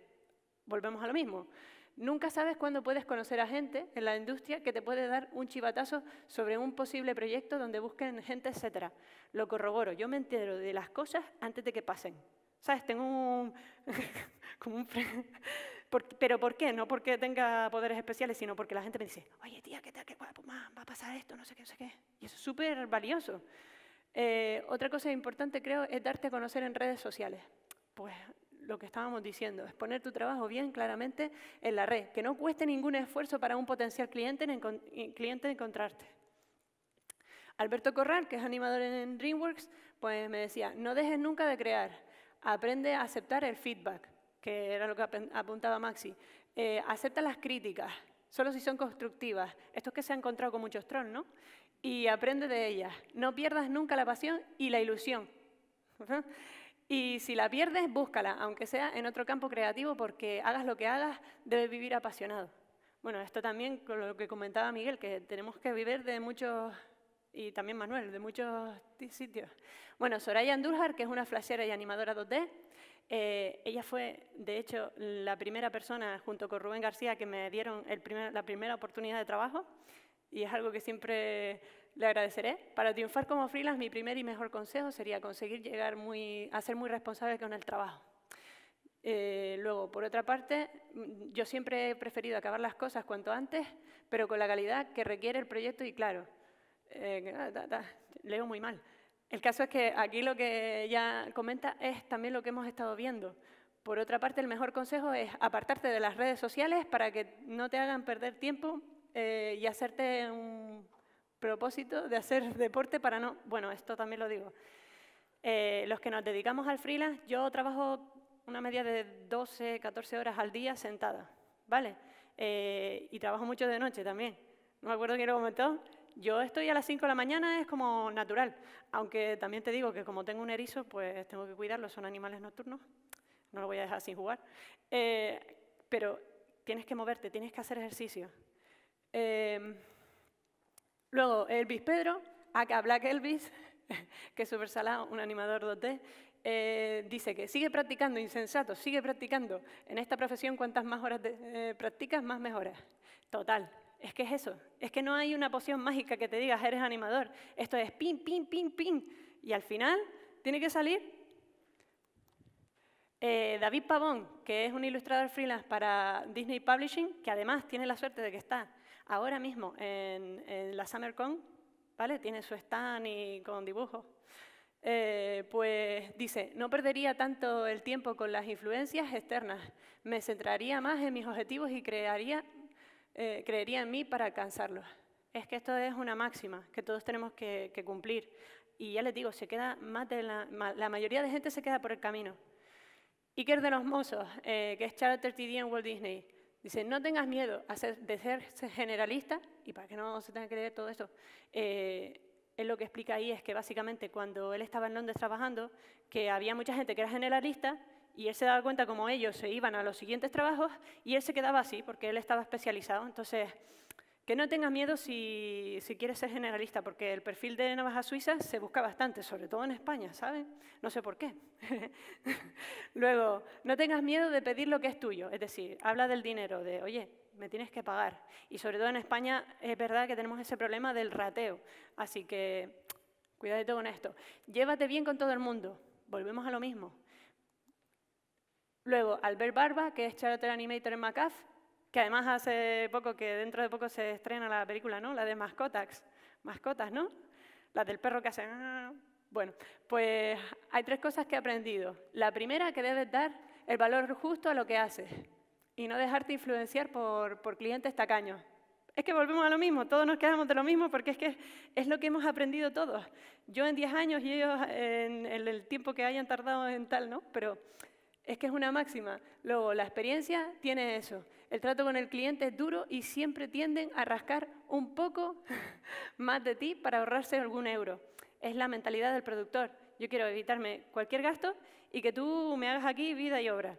Volvemos a lo mismo. Nunca sabes cuándo puedes conocer a gente en la industria que te puede dar un chivatazo sobre un posible proyecto donde busquen gente, etcétera. Lo corroboro, yo me entero de las cosas antes de que pasen. ¿Sabes? Tengo un... como un pero ¿por qué? No porque tenga poderes especiales, sino porque la gente me dice, oye tía, ¿qué tal? ¿Qué va a pasar esto, no sé qué, no sé qué. Y eso es súper valioso. Eh, otra cosa importante, creo, es darte a conocer en redes sociales. Pues lo que estábamos diciendo, es poner tu trabajo bien claramente en la red, que no cueste ningún esfuerzo para un potencial cliente, cliente encontrarte. Alberto Corral, que es animador en DreamWorks, pues me decía, no dejes nunca de crear, aprende a aceptar el feedback que era lo que apuntaba Maxi, eh, acepta las críticas, solo si son constructivas. Esto es que se ha encontrado con muchos tron, ¿no? Y aprende de ellas. No pierdas nunca la pasión y la ilusión. Y si la pierdes, búscala, aunque sea en otro campo creativo, porque hagas lo que hagas, debes vivir apasionado. Bueno, esto también con lo que comentaba Miguel, que tenemos que vivir de muchos, y también Manuel, de muchos sitios. Bueno, Soraya Andújar, que es una flashera y animadora 2D, eh, ella fue, de hecho, la primera persona, junto con Rubén García, que me dieron la primera oportunidad de trabajo y es algo que siempre le agradeceré. Para triunfar como freelance, mi primer y mejor consejo sería conseguir llegar a ser muy responsable con el trabajo. Eh, luego, por otra parte, yo siempre he preferido acabar las cosas cuanto antes, pero con la calidad que requiere el proyecto y claro, eh, ah, leo muy mal. El caso es que aquí lo que ya comenta es también lo que hemos estado viendo. Por otra parte, el mejor consejo es apartarte de las redes sociales para que no te hagan perder tiempo eh, y hacerte un propósito de hacer deporte para no... Bueno, esto también lo digo. Eh, los que nos dedicamos al freelance, yo trabajo una media de 12, 14 horas al día sentada, ¿vale? Eh, y trabajo mucho de noche también. No me acuerdo quién lo comentó. Yo estoy a las 5 de la mañana, es como natural. Aunque también te digo que como tengo un erizo, pues tengo que cuidarlo, son animales nocturnos. No lo voy a dejar sin jugar. Eh, pero tienes que moverte, tienes que hacer ejercicio. Eh, luego, Elvis Pedro, acá Black Elvis, que es un animador 2D, eh, dice que sigue practicando, insensato, sigue practicando. En esta profesión, cuantas más horas practicas, más mejoras. Total, es que es eso, es que no hay una poción mágica que te digas, eres animador. Esto es pin, pin, pin, pin. Y al final tiene que salir. Eh, David Pavón, que es un ilustrador freelance para Disney Publishing, que además tiene la suerte de que está ahora mismo en, la SummerCon, ¿vale? Tiene su stand y con dibujos. Eh, pues dice, no perdería tanto el tiempo con las influencias externas, me centraría más en mis objetivos y crearía eh, creería en mí para alcanzarlo. Es que esto es una máxima que todos tenemos que, cumplir. Y ya les digo, se queda más la, mayoría de gente se queda por el camino. Iker de los Mozos, eh, que es Charter TD en Walt Disney, dice, no tengas miedo de ser generalista, y para que no se tenga que leer todo eso eh, él lo que explica ahí es que básicamente cuando él estaba en Londres trabajando, que había mucha gente que era generalista y él se daba cuenta como ellos se iban a los siguientes trabajos y él se quedaba así porque él estaba especializado. Entonces, que no tengas miedo si, si quieres ser generalista, porque el perfil de navaja suiza se busca bastante, sobre todo en España, ¿sabes? No sé por qué. Luego, no tengas miedo de pedir lo que es tuyo, es decir, habla del dinero, de, oye, me tienes que pagar. Y sobre todo en España es verdad que tenemos ese problema del rateo, así que cuídate con esto. Llévate bien con todo el mundo, volvemos a lo mismo, Luego, Albert Barba, que es character animator en Macaf, que además hace poco, que dentro de poco se estrena la película, ¿no? La de mascotas, mascotas, ¿no? La del perro que hace... Bueno, pues hay tres cosas que he aprendido. La primera, que debes dar el valor justo a lo que haces y no dejarte influenciar por, por clientes tacaños. Es que volvemos a lo mismo, todos nos quedamos de lo mismo porque es que es lo que hemos aprendido todos. Yo en 10 años y ellos en el tiempo que hayan tardado en tal, ¿no? Pero es que es una máxima. Luego, la experiencia tiene eso. El trato con el cliente es duro y siempre tienden a rascar un poco más de ti para ahorrarse algún euro. Es la mentalidad del productor. Yo quiero evitarme cualquier gasto y que tú me hagas aquí vida y obra.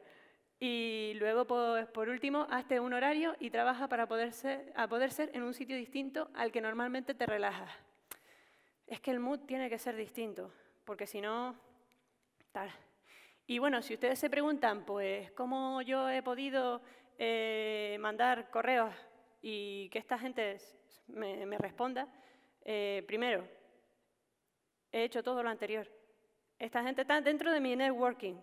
Y luego, por último, hazte un horario y trabaja para poder ser, poder ser en un sitio distinto al que normalmente te relajas. Es que el mood tiene que ser distinto, porque si no, tal. Y bueno, si ustedes se preguntan, pues, ¿cómo yo he podido eh, mandar correos y que esta gente me, responda? Eh, primero, he hecho todo lo anterior. Esta gente está dentro de mi networking.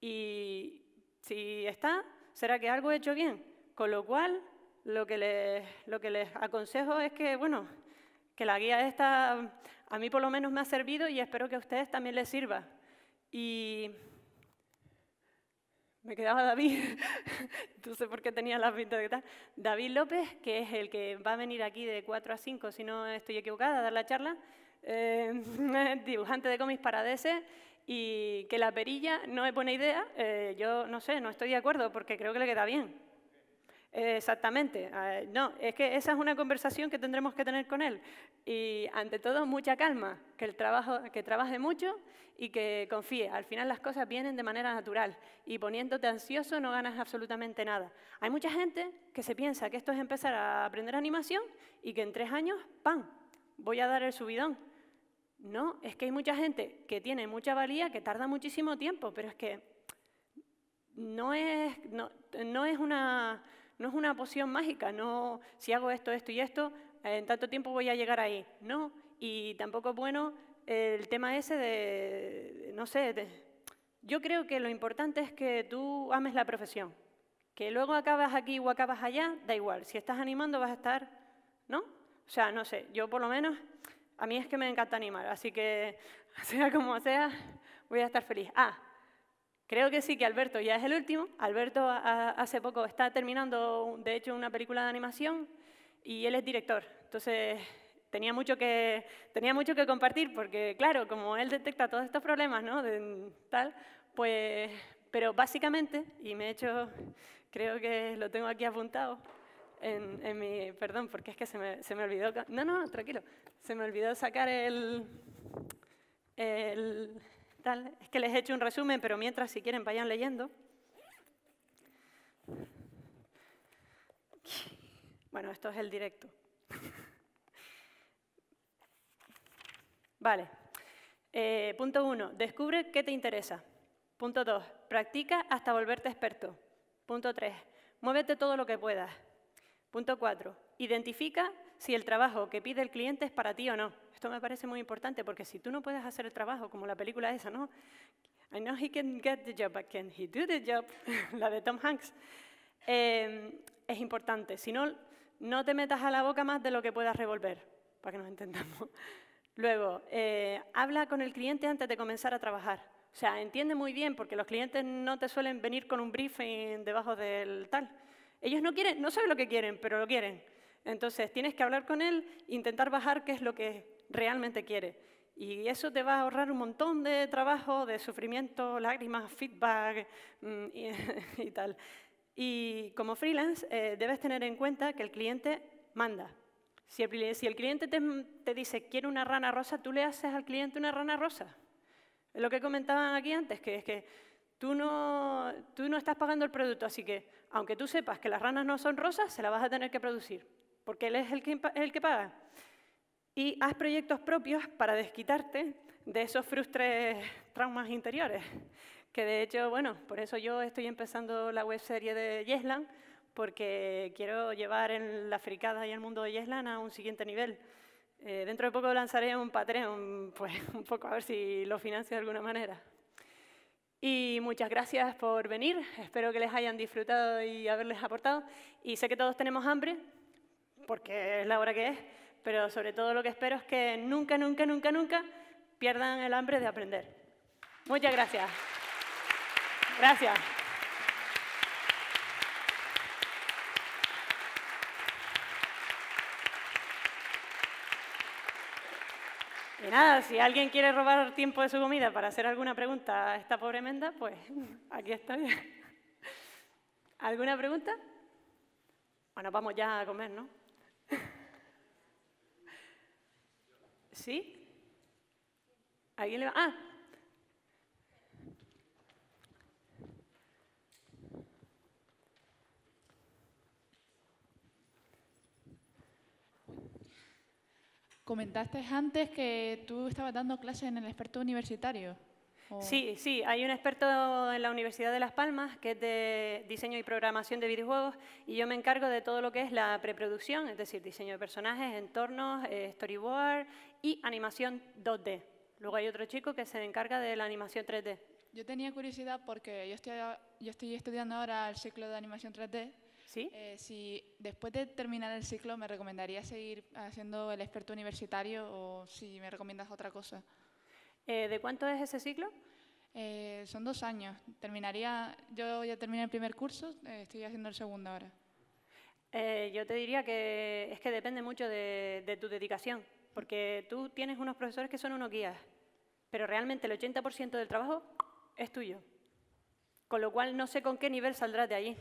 Y si está, será que algo he hecho bien. Con lo cual, lo que les, lo que les aconsejo es que, bueno, que la guía esta a mí por lo menos me ha servido y espero que a ustedes también les sirva. Y me quedaba David, no sé por qué tenía la pinta de tal. David López, que es el que va a venir aquí de 4 a 5, si no estoy equivocada, a dar la charla, eh, dibujante de cómics para DS y que la perilla no es buena idea, eh, yo no sé, no estoy de acuerdo porque creo que le queda bien exactamente. Ah, no, es que esa es una conversación que tendremos que tener con él. Y ante todo, mucha calma, que, el trabajo, que trabaje mucho y que confíe. Al final las cosas vienen de manera natural y poniéndote ansioso no ganas absolutamente nada. Hay mucha gente que se piensa que esto es empezar a aprender animación y que en tres años, ¡pam!, voy a dar el subidón. No, es que hay mucha gente que tiene mucha valía, que tarda muchísimo tiempo, pero es que no es, no es una no es una poción mágica, no, si hago esto, esto y esto, en tanto tiempo voy a llegar ahí. No, y tampoco es bueno el tema ese de, no sé, yo creo que lo importante es que tú ames la profesión. Que luego acabas aquí o acabas allá, da igual. Si estás animando vas a estar, ¿no? O sea, no sé, yo por lo menos, a mí es que me encanta animar, así que sea como sea, voy a estar feliz. Ah, Creo que sí, que Alberto ya es el último. Alberto hace poco está terminando, de hecho, una película de animación y él es director. Entonces, tenía mucho que, tenía mucho que compartir porque, claro, como él detecta todos estos problemas, ¿no? tal, pues, pero básicamente, y me he hecho, creo que lo tengo aquí apuntado, en, en mi, perdón, porque es que se me, se me olvidó, no, no, tranquilo, se me olvidó sacar el, el es que les he hecho un resumen, pero mientras, si quieren, vayan leyendo. Bueno, esto es el directo. Vale. Eh, punto uno, descubre qué te interesa. Punto dos, practica hasta volverte experto. Punto tres, muévete todo lo que puedas. Punto cuatro, identifica si el trabajo que pide el cliente es para ti o no. Esto me parece muy importante porque si tú no puedes hacer el trabajo, como la película esa, ¿no? I know he can get the job, but can he do the job? la de Tom Hanks. Em, es importante. Si no, no te metas a la boca más de lo que puedas revolver, para que nos entendamos. Luego, eh, habla con el cliente antes de comenzar a trabajar. O sea, entiende muy bien, porque los clientes no te suelen venir con un briefing debajo del tal. Ellos no quieren, no saben lo que quieren, pero lo quieren. Entonces, tienes que hablar con él, intentar bajar qué es lo que realmente quiere. Y eso te va a ahorrar un montón de trabajo, de sufrimiento, lágrimas, feedback mm, y, tal. Y como freelance eh, debes tener en cuenta que el cliente manda. Si el, cliente te, dice, quiere una rana rosa, tú le haces al cliente una rana rosa. Lo que comentaban aquí antes, que es que tú no, estás pagando el producto, así que aunque tú sepas que las ranas no son rosas, se las vas a tener que producir, porque él es el que paga y haz proyectos propios para desquitarte de esos frustres traumas interiores. Que de hecho, bueno, por eso yo estoy empezando la webserie de Yeslan, porque quiero llevar en la fricada y el mundo de Yeslan a un siguiente nivel. Eh, dentro de poco lanzaré un Patreon, pues un poco a ver si lo financio de alguna manera. Y muchas gracias por venir, espero que les hayan disfrutado y haberles aportado. Y sé que todos tenemos hambre, porque es la hora que es, pero sobre todo lo que espero es que nunca, nunca, nunca, nunca pierdan el hambre de aprender. Muchas gracias. Gracias. Y nada, si alguien quiere robar tiempo de su comida para hacer alguna pregunta a esta pobre menda, pues aquí estoy. ¿Alguna pregunta? Bueno, vamos ya a comer, ¿no? ¿Sí? ¿Alguien le va? Ah. Comentaste antes que tú estabas dando clases en el experto universitario. Sí, sí, hay un experto en la Universidad de Las Palmas que es de diseño y programación de videojuegos y yo me encargo de todo lo que es la preproducción, es decir, diseño de personajes, entornos, eh, storyboard y animación 2D. Luego hay otro chico que se encarga de la animación 3D. Yo tenía curiosidad porque yo estoy, yo estoy estudiando ahora el ciclo de animación 3D. ¿Sí? Eh, si después de terminar el ciclo me recomendaría seguir haciendo el experto universitario o si me recomiendas otra cosa. Eh, ¿De cuánto es ese ciclo? Eh, son dos años. Terminaría, yo ya terminé el primer curso, estoy haciendo el segundo ahora. yo te diría que es que depende mucho de tu dedicación porque tú tienes unos profesores que son unos guías, pero realmente el 80% del trabajo es tuyo. Con lo cual no sé con qué nivel saldrás de ahí.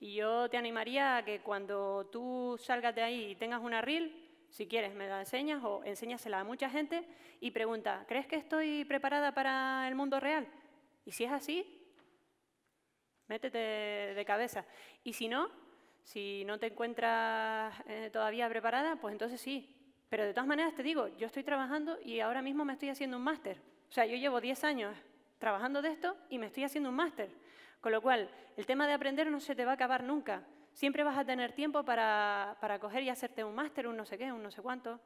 Y yo te animaría a que cuando tú salgas de ahí y tengas una reel, si quieres me la enseñas o enséñasela a mucha gente y pregunta, ¿crees que estoy preparada para el mundo real? Y si es así, métete de cabeza. Y si no, si no te encuentras eh, todavía preparada, pues entonces sí, pero de todas maneras te digo, yo estoy trabajando y ahora mismo me estoy haciendo un máster. O sea, yo llevo 10 años trabajando de esto y me estoy haciendo un máster. Con lo cual, el tema de aprender no se te va a acabar nunca. Siempre vas a tener tiempo para, coger y hacerte un máster, un no sé qué, un no sé cuánto.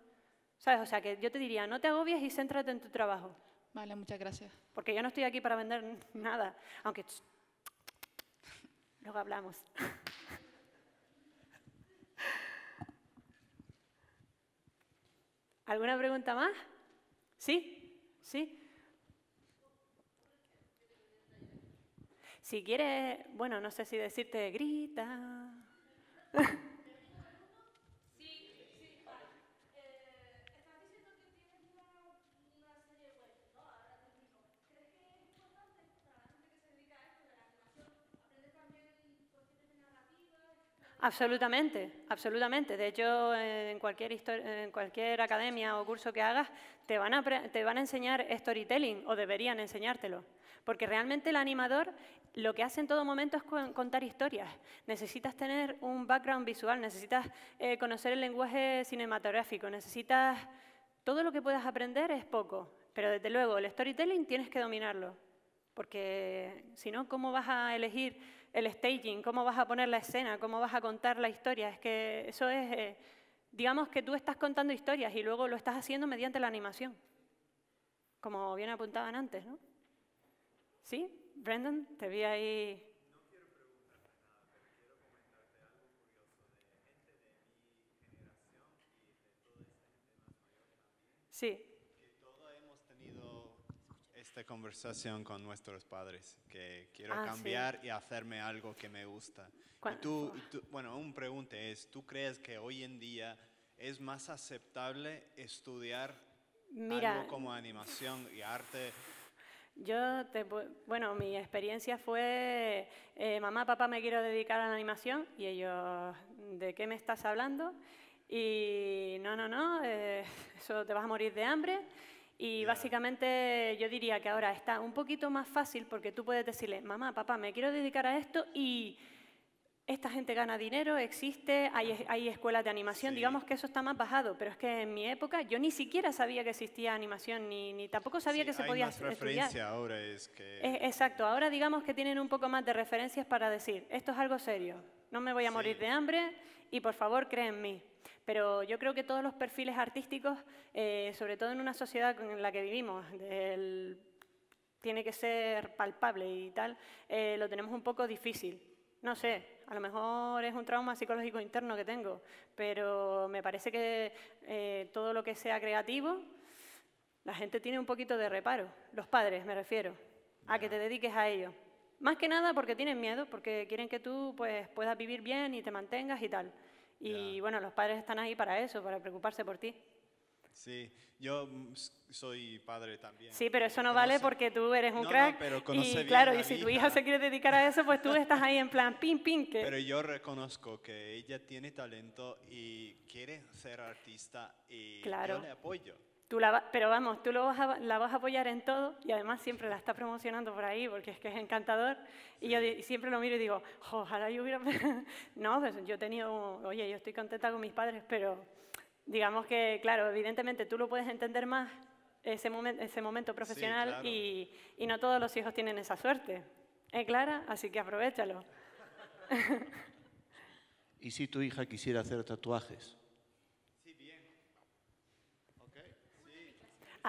¿Sabes? O sea, que yo te diría, no te agobies y céntrate en tu trabajo. Vale, muchas gracias. Porque yo no estoy aquí para vender nada. Aunque... Luego hablamos. ¿Alguna pregunta más? ¿Sí? ¿Sí? Si quieres, bueno, no sé si decirte grita. Absolutamente, absolutamente. De hecho, en cualquier, en cualquier academia o curso que hagas, te van, a te van a enseñar storytelling o deberían enseñártelo. Porque realmente el animador lo que hace en todo momento es contar historias. Necesitas tener un background visual, necesitas eh, conocer el lenguaje cinematográfico, necesitas... Todo lo que puedas aprender es poco, pero desde luego el storytelling tienes que dominarlo. Porque si no, ¿cómo vas a elegir el staging, cómo vas a poner la escena, cómo vas a contar la historia. Es que eso es, eh, digamos que tú estás contando historias y luego lo estás haciendo mediante la animación, como bien apuntaban antes, ¿no? ¿Sí? Brendan, te vi ahí Sí esta conversación con nuestros padres, que quiero ah, cambiar y hacerme algo que me gusta. Y tú, bueno, un pregunta es, ¿tú crees que hoy en día es más aceptable estudiar algo como animación y arte? Yo, bueno, mi experiencia fue, eh, mamá, papá, me quiero dedicar a la animación, y ellos, ¿de qué me estás hablando? Y no, no, no, eh, eso te vas a morir de hambre. Y básicamente yo diría que ahora está un poquito más fácil porque tú puedes decirle, mamá, papá, me quiero dedicar a esto y esta gente gana dinero, existe, hay, escuelas de animación, digamos que eso está más bajado, pero es que en mi época yo ni siquiera sabía que existía animación, ni, tampoco sabía que se hay podía más referencia ahora es que... exacto, ahora digamos que tienen un poco más de referencias para decir, esto es algo serio, no me voy a morir de hambre y por favor creen en mí pero yo creo que todos los perfiles artísticos, eh, sobre todo en una sociedad en la que vivimos, tiene que ser palpable y tal, eh, lo tenemos un poco difícil. No sé, a lo mejor es un trauma psicológico interno que tengo, pero me parece que eh, todo lo que sea creativo, la gente tiene un poquito de reparo, los padres me refiero, a que te dediques a ello. Más que nada porque tienen miedo, porque quieren que tú pues, puedas vivir bien y te mantengas y tal. Y bueno, los padres están ahí para eso, para preocuparse por ti. Sí, yo mm, soy padre también. Sí, pero eso no vale porque tú eres un crack. No, pero y claro, y si tu hija se quiere dedicar a eso, pues tú estás ahí en plan pin, pin. Que... Pero yo reconozco que ella tiene talento y quiere ser artista y yo le apoyo pero vamos, tú lo la vas a apoyar en todo y además siempre la está promocionando por ahí porque es que es encantador. Y yo siempre lo miro y digo, ojalá yo hubiera... no, pues yo he tenido, oye, yo estoy contenta con mis padres, pero digamos que, claro, evidentemente tú lo puedes entender más ese, ese momento profesional y, y, no todos los hijos tienen esa suerte. ¿Eh, Clara? Así que aprovechalo. ¿Y si tu hija quisiera hacer tatuajes?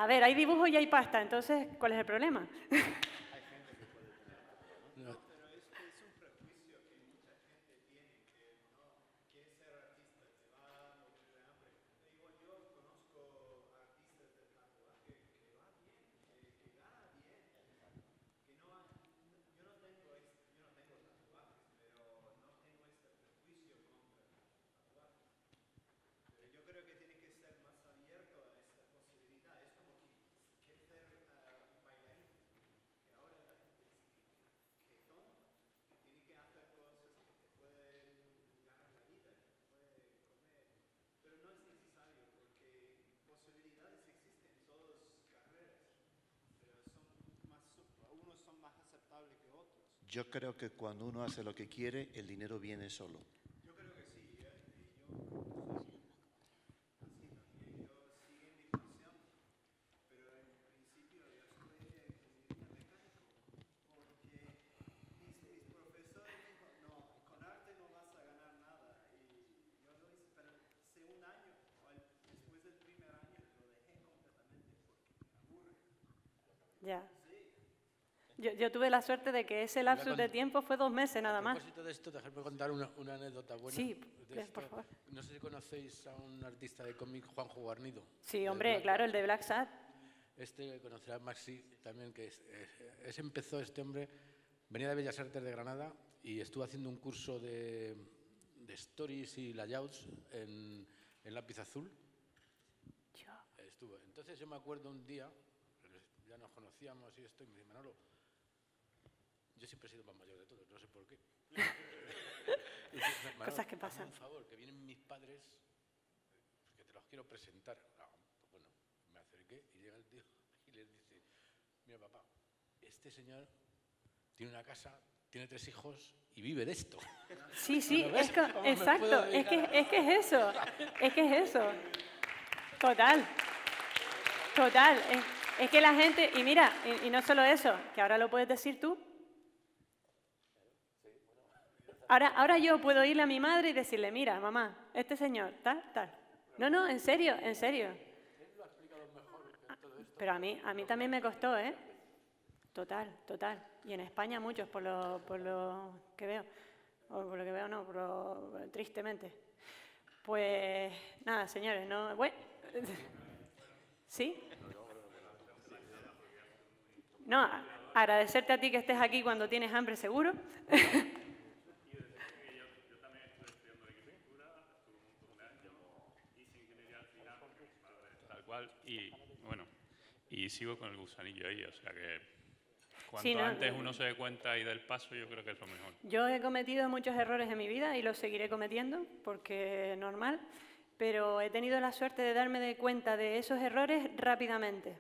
A ver, hay dibujo y hay pasta, entonces, ¿cuál es el problema? Yo creo que cuando uno hace lo que quiere, el dinero viene solo. Yo creo que sí. ¿eh? Yo sigo mi función, pero en principio yo estuve en el camino porque, dice, profesor, no, con arte no vas a ganar nada. y Yo lo hice, pero hace un año, después del primer año, lo dejé completamente porque me aburre. Ya. Yo, tuve la suerte de que ese lapsus de tiempo fue dos meses nada más. A propósito de esto, déjame contar una, anécdota buena. Sí, pues, por favor. No sé si conocéis a un artista de cómic, Juanjo Guarnido. Sí, hombre, claro, el de Black Sad. Este conocerá Maxi también, que es, empezó este hombre, venía de Bellas Artes de Granada y estuvo haciendo un curso de, de stories y layouts en, en lápiz azul. Yo. Estuvo. Entonces yo me acuerdo un día, ya nos conocíamos y esto, y me dice, Manolo, yo siempre he sido más mayor de todos, no sé por qué. Cosas que pasan. Por favor, que vienen mis padres, que te los quiero presentar. Ah, bueno, me acerqué y llega el tío y le dice, mira papá, este señor tiene una casa, tiene tres hijos y vive de esto. Sí, sí, es que, exacto, es que, es que es eso, es que es eso. Total, total. Es, que la gente, y mira, y no solo eso, que ahora lo puedes decir tú, Ahora, yo puedo irle a mi madre y decirle, mira, mamá, este señor, tal, tal. No, no, en serio, en serio. Pero a mí, a mí también me costó, ¿eh? Total, total. Y en España muchos, por lo, que veo. O por lo que veo, no, tristemente. Pues nada, señores, no... Bueno. ¿Sí? No, agradecerte a ti que estés aquí cuando tienes hambre seguro. y sigo con el gusanillo ahí, o sea que Cuanto antes uno se dé cuenta y del paso, yo creo que es lo mejor. Yo he cometido muchos errores en mi vida y los seguiré cometiendo, porque es normal, pero he tenido la suerte de darme de cuenta de esos errores rápidamente.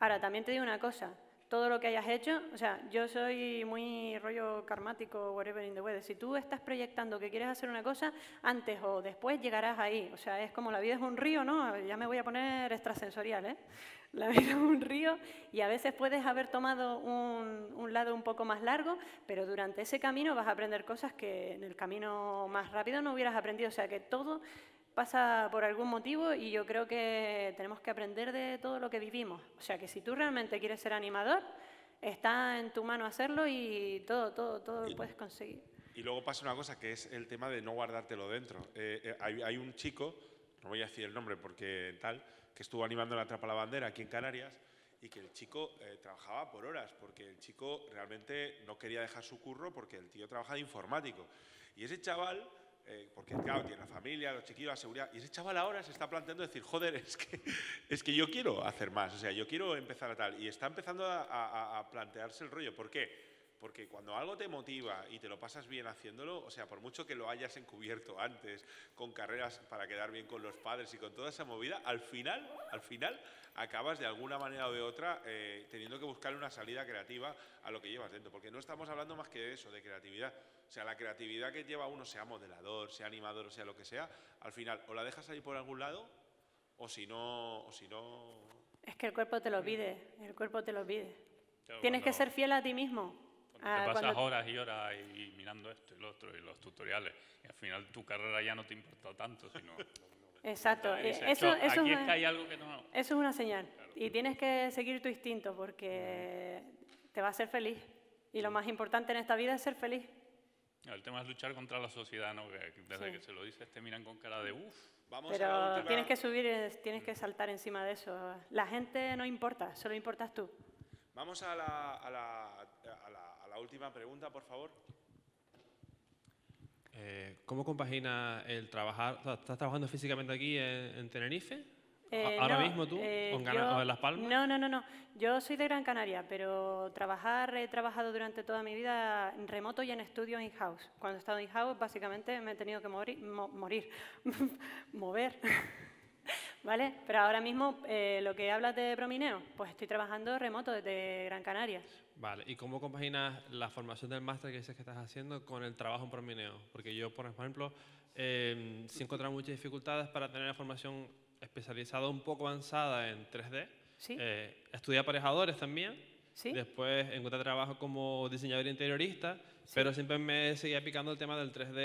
Ahora, también te digo una cosa, todo lo que hayas hecho, o sea, yo soy muy rollo karmático, whatever in the Si tú estás proyectando que quieres hacer una cosa, antes o después llegarás ahí. O sea, es como la vida es un río, ¿no? Ya me voy a poner extrasensorial, ¿eh? La vida es un río y a veces puedes haber tomado un, lado un poco más largo, pero durante ese camino vas a aprender cosas que en el camino más rápido no hubieras aprendido. O sea que todo pasa por algún motivo y yo creo que tenemos que aprender de todo lo que vivimos. O sea que si tú realmente quieres ser animador, está en tu mano hacerlo y todo, todo, todo lo puedes conseguir. Y luego pasa una cosa que es el tema de no guardártelo dentro. Eh, eh, hay, hay un chico, no voy a decir el nombre porque tal que estuvo animando la Trapa la Bandera aquí en Canarias, y que el chico eh, trabajaba por horas, porque el chico realmente no quería dejar su curro porque el tío trabaja de informático. Y ese chaval, eh, porque claro, tiene la familia, los chiquillos, la seguridad, y ese chaval ahora se está planteando decir, joder, es que, es que yo quiero hacer más, o sea, yo quiero empezar a tal. Y está empezando a, a plantearse el rollo. ¿Por qué? porque cuando algo te motiva y te lo pasas bien haciéndolo, o sea, por mucho que lo hayas encubierto antes, con carreras para quedar bien con los padres y con toda esa movida, al final, al final, acabas de alguna manera o de otra eh, teniendo que buscar una salida creativa a lo que llevas dentro, porque no estamos hablando más que de eso, de creatividad. O sea, la creatividad que lleva uno, sea modelador, sea animador, sea lo que sea, al final o la dejas ahí por algún lado, o si no, si no... Es que el cuerpo te lo pide, el cuerpo te lo pide. Tienes que ser fiel a ti mismo te ah, pasas horas y horas y mirando esto y lo otro y los tutoriales. Y al final tu carrera ya no te importa tanto, sino... Exacto. Eh, eso, eso, es que no... eso, es una señal. Y tienes que seguir tu instinto porque te va a hacer feliz. Y lo más importante en esta vida es ser feliz. El tema es luchar contra la sociedad, ¿no? Que desde que se lo dices te miran con cara de uff. Pero tienes que subir, eh, tienes que saltar encima de eso. La gente no importa, solo importas tú. Vamos a a la última pregunta, por favor. Eh, ¿Cómo compagina el trabajar? ¿Estás trabajando físicamente aquí en, Tenerife? Eh, ¿Ahora mismo tú? Eh, Las Palmas? No, no, no, no. Yo soy de Gran Canaria, pero trabajar he trabajado durante toda mi vida en remoto y en estudio in-house. Cuando he estado in-house, básicamente me he tenido que morir, mover. ¿Vale? Pero ahora mismo, lo que hablas de Promineo, pues estoy trabajando remoto desde Gran Canaria. Vale, ¿y cómo compaginas la formación del máster que dices que estás haciendo con el trabajo en Promineo? Porque yo, por ejemplo, eh, sí he encontrado muchas dificultades para tener la formación especializada un poco avanzada en 3D. ¿Sí? Eh, estudié aparejadores también. ¿Sí? Después encontré trabajo como diseñador interiorista, pero siempre me seguía picando el tema del 3D,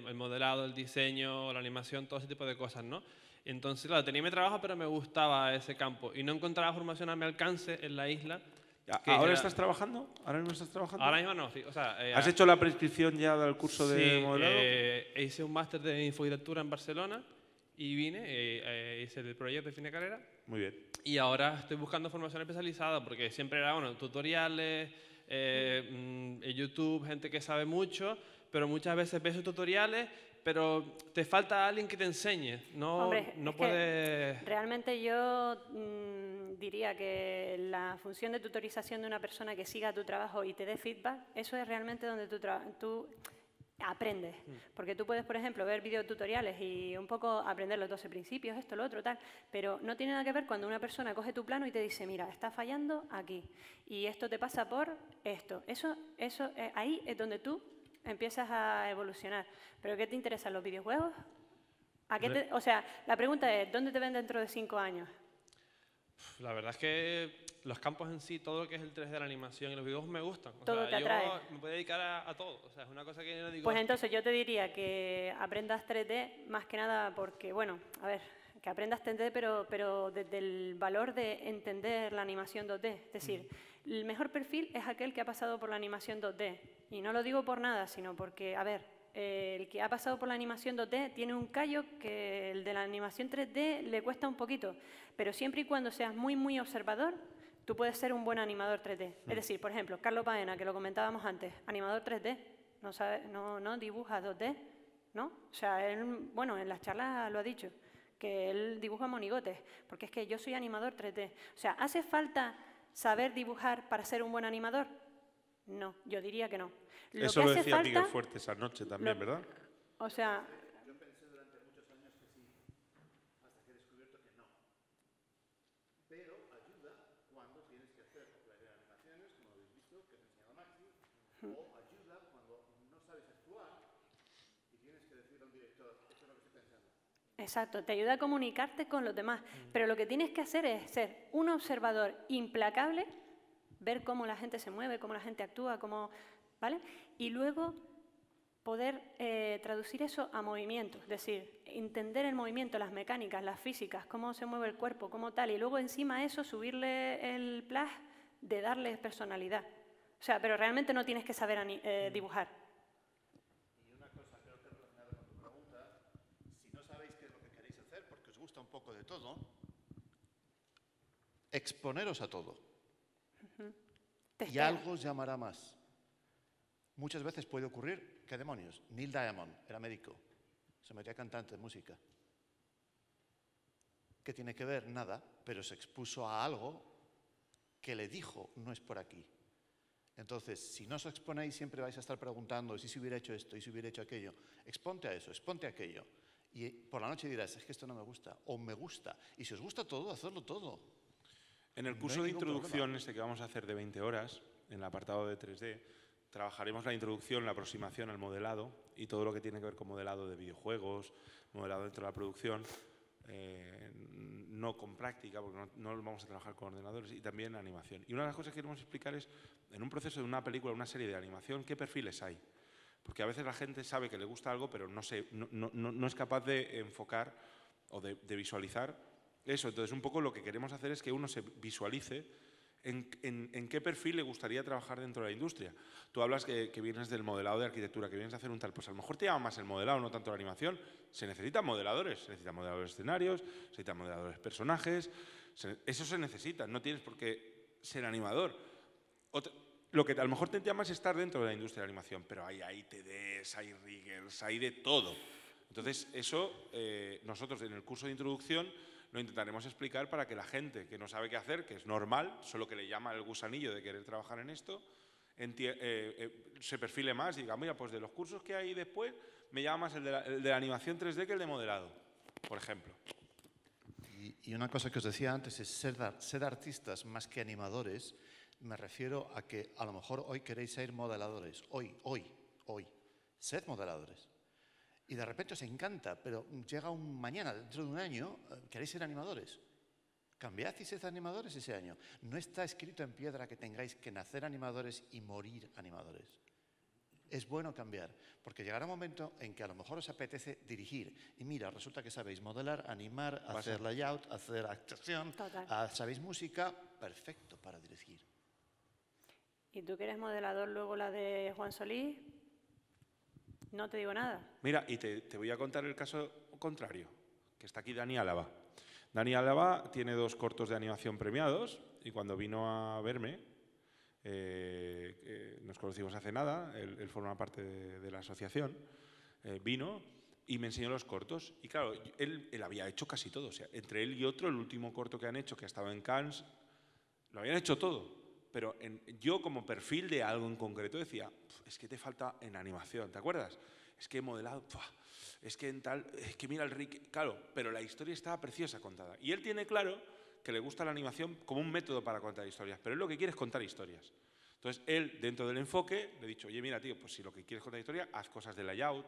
el, modelado, el diseño, la animación, todo ese tipo de cosas, ¿no? Entonces, claro, tenía mi trabajo, pero me gustaba ese campo. Y no encontraba formación a mi alcance en la isla ¿Ahora estás trabajando? ¿Ahora mismo estás trabajando? Ahora mismo no, O sea, eh, ¿Has hecho la prescripción ya del curso de modelado? Eh, hice un máster de infoarquitectura en Barcelona y vine, eh, eh, hice el proyecto de fin de carrera. Muy bien. Y ahora estoy buscando formación especializada porque siempre era, bueno, tutoriales, eh, mm, YouTube, gente que sabe mucho, pero muchas veces ves tutoriales pero te falta alguien que te enseñe. No, no Realmente yo mm, diría que la función de tutorización de una persona que siga tu trabajo y te dé feedback, eso es realmente donde tú, aprendes. Mm. Porque tú puedes, por ejemplo, ver videotutoriales y un poco aprender los 12 principios, esto, lo otro, tal. Pero no tiene nada que ver cuando una persona coge tu plano y te dice, mira, está fallando aquí. Y esto te pasa por esto. Eso, eso, eh, ahí es donde tú empiezas a evolucionar. ¿Pero qué te interesan los videojuegos? ¿A o sea, la pregunta es, ¿dónde te ven dentro de cinco años? La verdad es que los campos en sí, todo lo que es el 3D, la animación y los videojuegos me gustan. todo te atrae. Yo me puedo dedicar a, a, todo. O sea, es una cosa que yo no digo. Pues entonces yo te diría que aprendas 3D más que nada porque, bueno, a ver, que aprendas 3D, pero, pero desde el valor de entender la animación 2D. Es decir, el mejor perfil es aquel que ha pasado por la animación 2D. Y no lo digo por nada, sino porque, a ver, eh, el que ha pasado por la animación 2D tiene un callo que el de la animación 3D le cuesta un poquito. Pero siempre y cuando seas muy, muy observador, tú puedes ser un buen animador 3D. Es decir, por ejemplo, Carlos Baena, que lo comentábamos antes, animador 3D, no, sabe, no, no dibuja 2D, ¿no? O sea, él, bueno, en las charlas lo ha dicho que él dibuja monigotes, porque es que yo soy animador 3D. O sea, ¿hace falta saber dibujar para ser un buen animador? No, yo diría que no. Eso lo decía Miguel Fuerte esa noche también, ¿verdad? O sea, Exacto, te ayuda a comunicarte con los demás, mm. pero lo que tienes que hacer es ser un observador implacable, ver cómo la gente se mueve, cómo la gente actúa, ¿vale? Y luego poder eh, traducir eso a movimiento, es decir, entender el movimiento, las mecánicas, las físicas, cómo se mueve el cuerpo, cómo tal, y luego encima eso subirle el plus de darle personalidad. O sea, pero realmente no tienes que saber eh, mm. dibujar, un poco de todo, exponeros a todo. Y algo os llamará más. Muchas veces puede ocurrir, ¿qué demonios? Neil Diamond era médico, se metía cantante de música. ¿Qué tiene que ver? Nada, pero se expuso a algo que le dijo, no es por aquí. Entonces, si no os exponéis, siempre vais a estar preguntando, si si hubiera hecho esto? ¿y si hubiera hecho aquello? Exponte a eso, exponte a aquello. Y por la noche dirás, es que esto no me gusta, o me gusta. Y si os gusta todo, hacerlo todo. En el curso de introducción, este que vamos a hacer de 20 horas, en el apartado de 3D, trabajaremos la introducción, la aproximación al modelado y todo lo que tiene que ver con modelado de videojuegos, modelado dentro de la producción, eh, no con práctica, porque no, lo vamos a trabajar con ordenadores, y también animación. Y una de las cosas que queremos explicar es, en un proceso de una película, una serie de animación, ¿qué perfiles hay? Porque a veces la gente sabe que le gusta algo, pero no, no, es capaz de enfocar o de, visualizar eso. Entonces, un poco lo que queremos hacer es que uno se visualice en, qué perfil le gustaría trabajar dentro de la industria. Tú hablas que, vienes del modelado de arquitectura, que vienes a hacer un tal, pues a lo mejor te llama más el modelado, no tanto la animación. Se necesitan modeladores, se necesitan modeladores de escenarios, se necesitan modeladores de personajes, eso se necesita, no tienes por qué ser animador lo que a lo mejor te es estar dentro de la industria de la animación, pero hay, te hay riggers, hay de todo. Entonces, eso eh, nosotros en el curso de introducción lo intentaremos explicar para que la gente que no sabe qué hacer, que es normal, solo que le llama el gusanillo de querer trabajar en esto, eh, eh, se perfile más y diga, mira, pues de los cursos que hay después, me llama más el de la, animación 3D que el de modelado, por ejemplo. Y, una cosa que os decía antes es ser artistas más que animadores, me refiero a que a lo mejor hoy queréis ser modeladores, hoy, hoy, hoy, sed modeladores. Y de repente os encanta, pero llega un mañana, dentro de un año, eh, queréis ser animadores. Cambiad y sed animadores ese año. No está escrito en piedra que tengáis que nacer animadores y morir animadores. Es bueno cambiar, porque llegará un momento en que a lo mejor os apetece dirigir. Y mira, resulta que sabéis modelar, animar, hacer layout, hacer actuación, ah, sabéis música, perfecto para dirigir. ¿Y tú que eres modelador luego la de Juan Solís? No te digo nada. Mira, y te, voy a contar el caso contrario, que está aquí Dani Álava. Dani Álava tiene dos cortos de animación premiados y cuando vino a verme, eh, eh, nos conocimos hace nada, él, forma parte de, la asociación, eh, vino y me enseñó los cortos. Y claro, él, él había hecho casi todo. O sea, entre él y otro, el último corto que han hecho, que ha estado en Cannes, lo habían hecho todo pero yo como perfil de algo en concreto decía, es que te falta en animación, ¿te acuerdas? Es que he modelado, es que en tal, es que mira el Rick, claro, pero la historia estaba preciosa contada. Y él tiene claro que le gusta la animación como un método para contar historias, pero él lo que quiere es contar historias. Entonces, él, dentro del enfoque, le he dicho, oye, mira, tío, pues si lo que quieres contar historia, haz cosas de layout,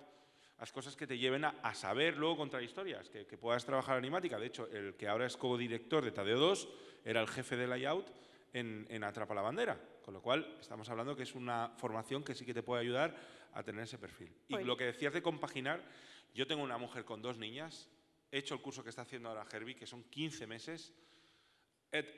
haz cosas que te lleven a, saber luego contar historias, que, que, puedas trabajar animática. De hecho, el que ahora es co-director de Tadeo 2 era el jefe de layout en, Atrapa la Bandera. Con lo cual, estamos hablando que es una formación que sí que te puede ayudar a tener ese perfil. Y pues lo que decías de compaginar, yo tengo una mujer con dos niñas, he hecho el curso que está haciendo ahora Herbie, que son 15 meses.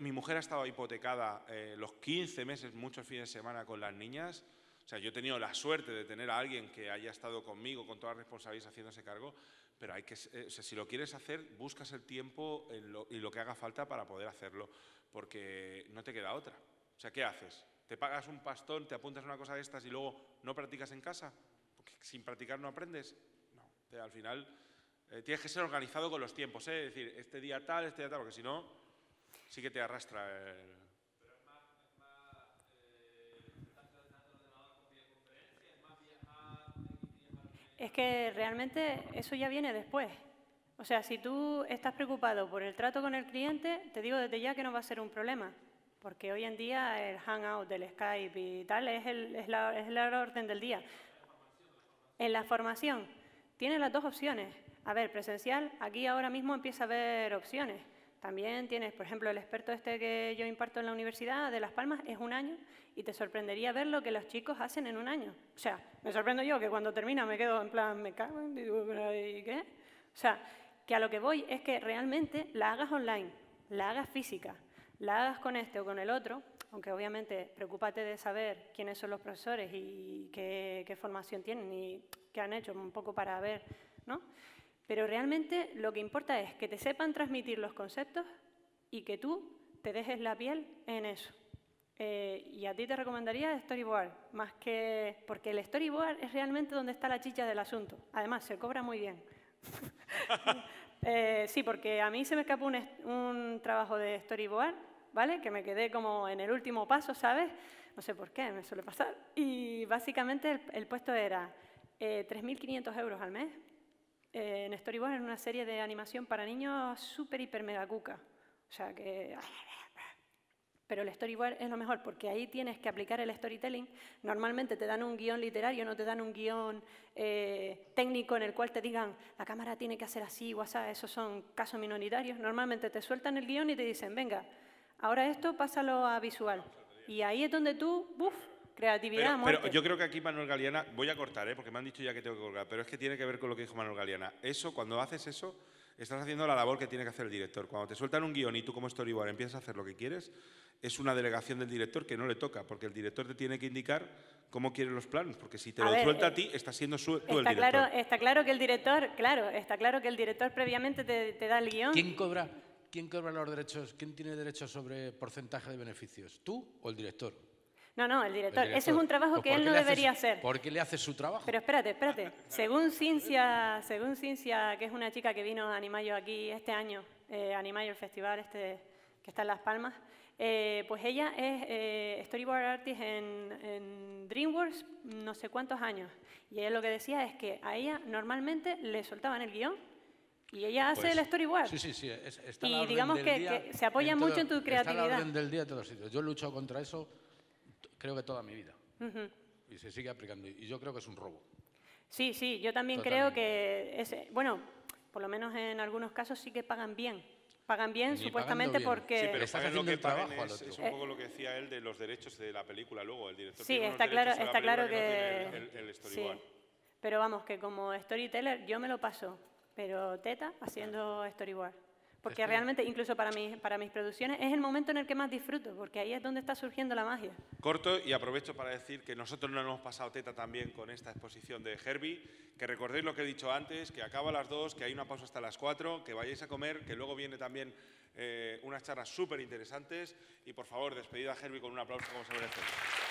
Mi mujer ha estado hipotecada eh, los 15 meses, muchos fines de semana con las niñas. O sea, yo he tenido la suerte de tener a alguien que haya estado conmigo con todas las responsabilidades haciéndose cargo, pero hay que, eh, si lo quieres hacer, buscas el tiempo y lo que haga falta para poder hacerlo porque no te queda otra. O sea, ¿qué haces? ¿Te pagas un pastón, te apuntas a una cosa de estas y luego no practicas en casa? Porque sin practicar no aprendes. No, al final eh, tienes que ser organizado con los tiempos, ¿eh? es decir, este día tal, este día tal, porque si no, sí que te arrastra el... Es que realmente eso ya viene después. O sea, si tú estás preocupado por el trato con el cliente, te digo desde ya que no va a ser un problema, porque hoy en día el hangout, el Skype y tal es, el, la, orden del día. En la formación, tienes las dos opciones. A ver, presencial, aquí ahora mismo empieza a haber opciones. También tienes, por ejemplo, el experto este que yo imparto en la Universidad de Las Palmas es un año y te sorprendería ver lo que los chicos hacen en un año. O sea, me sorprendo yo que cuando termina me quedo en plan, me cago, ¿y qué? O sea, que a lo que voy es que realmente la hagas online, la hagas física, la hagas con este o con el otro, aunque obviamente preocúpate de saber quiénes son los profesores y qué, formación tienen y qué han hecho, un poco para ver, ¿no? Pero realmente lo que importa es que te sepan transmitir los conceptos y que tú te dejes la piel en eso. Eh, y a ti te recomendaría storyboard, más que porque el storyboard es realmente donde está la chicha del asunto. Además, se cobra muy bien. Eh, sí, porque a mí se me escapó un, trabajo de storyboard, ¿vale? Que me quedé como en el último paso, ¿sabes? No sé por qué, me suele pasar. Y básicamente el, puesto era 3.500 eh, euros al mes. Eh, en storyboard en una serie de animación para niños súper, hiper, mega cuca. O sea que... Ah, pero el storyboard es lo mejor, porque ahí tienes que aplicar el storytelling. Normalmente te dan un guión literario, no te dan un guión eh, técnico en el cual te digan, la cámara tiene que hacer así, WhatsApp, esos son casos minoritarios. Normalmente te sueltan el guión y te dicen, venga, ahora esto pásalo a visual. Y ahí es donde tú, buf, creatividad, pero, yo creo que aquí Manuel Galeana, voy a cortar, ¿eh? porque me han dicho ya que tengo que colgar, pero es que tiene que ver con lo que dijo Manuel Galeana. Eso, cuando haces eso estás haciendo la labor que tiene que hacer el director. Cuando te sueltan un guión y tú como storyboard empiezas a hacer lo que quieres, es una delegación del director que no le toca, porque el director te tiene que indicar cómo quiere los planos, porque si te lo suelta a eh, ti, está siendo su, tú el director. Claro, está claro que el director, claro, está claro que el director previamente te, da el guión. ¿Quién cobra? ¿Quién cobra los derechos? ¿Quién tiene derechos sobre porcentaje de beneficios? ¿Tú o el director? No, no, el director. Ese es un trabajo pues, que él no debería hacer. ¿Por qué le hace su trabajo? Pero espérate, espérate. Según Cincia, según Cincia, que es una chica que vino a Animayo aquí este año, eh, Animayo, el festival este que está en Las Palmas, eh, pues ella es eh, storyboard artist en, DreamWorks no sé cuántos años. Y ella lo que decía es que a ella normalmente le soltaban el guión y ella hace pues, el storyboard. Sí, sí, sí. y digamos que, se apoya mucho en tu creatividad. Está del día todos sitios. Yo lucho contra eso creo que toda mi vida. Y se sigue aplicando. Y yo creo que es un robo. Sí, sí, yo también creo que, ese, bueno, por lo menos en algunos casos sí que pagan bien. Pagan bien, supuestamente porque... Sí, pero está haciendo que el trabajo es, un poco eh. lo que decía él de los derechos de la película luego, el director. Sí, está claro, está claro que... el, sí. Pero vamos, que como storyteller yo me lo paso, pero Teta haciendo storyboard. Porque realmente, incluso para mis, para mis producciones, es el momento en el que más disfruto, porque ahí es donde está surgiendo la magia. Corto y aprovecho para decir que nosotros no hemos pasado teta también con esta exposición de Herbie, que recordéis lo que he dicho antes, que acaba a las 2, que hay una pausa hasta las 4, que vayáis a comer, que luego viene también eh, unas charlas súper interesantes y por favor, despedida a Herbie con un aplauso como se merece.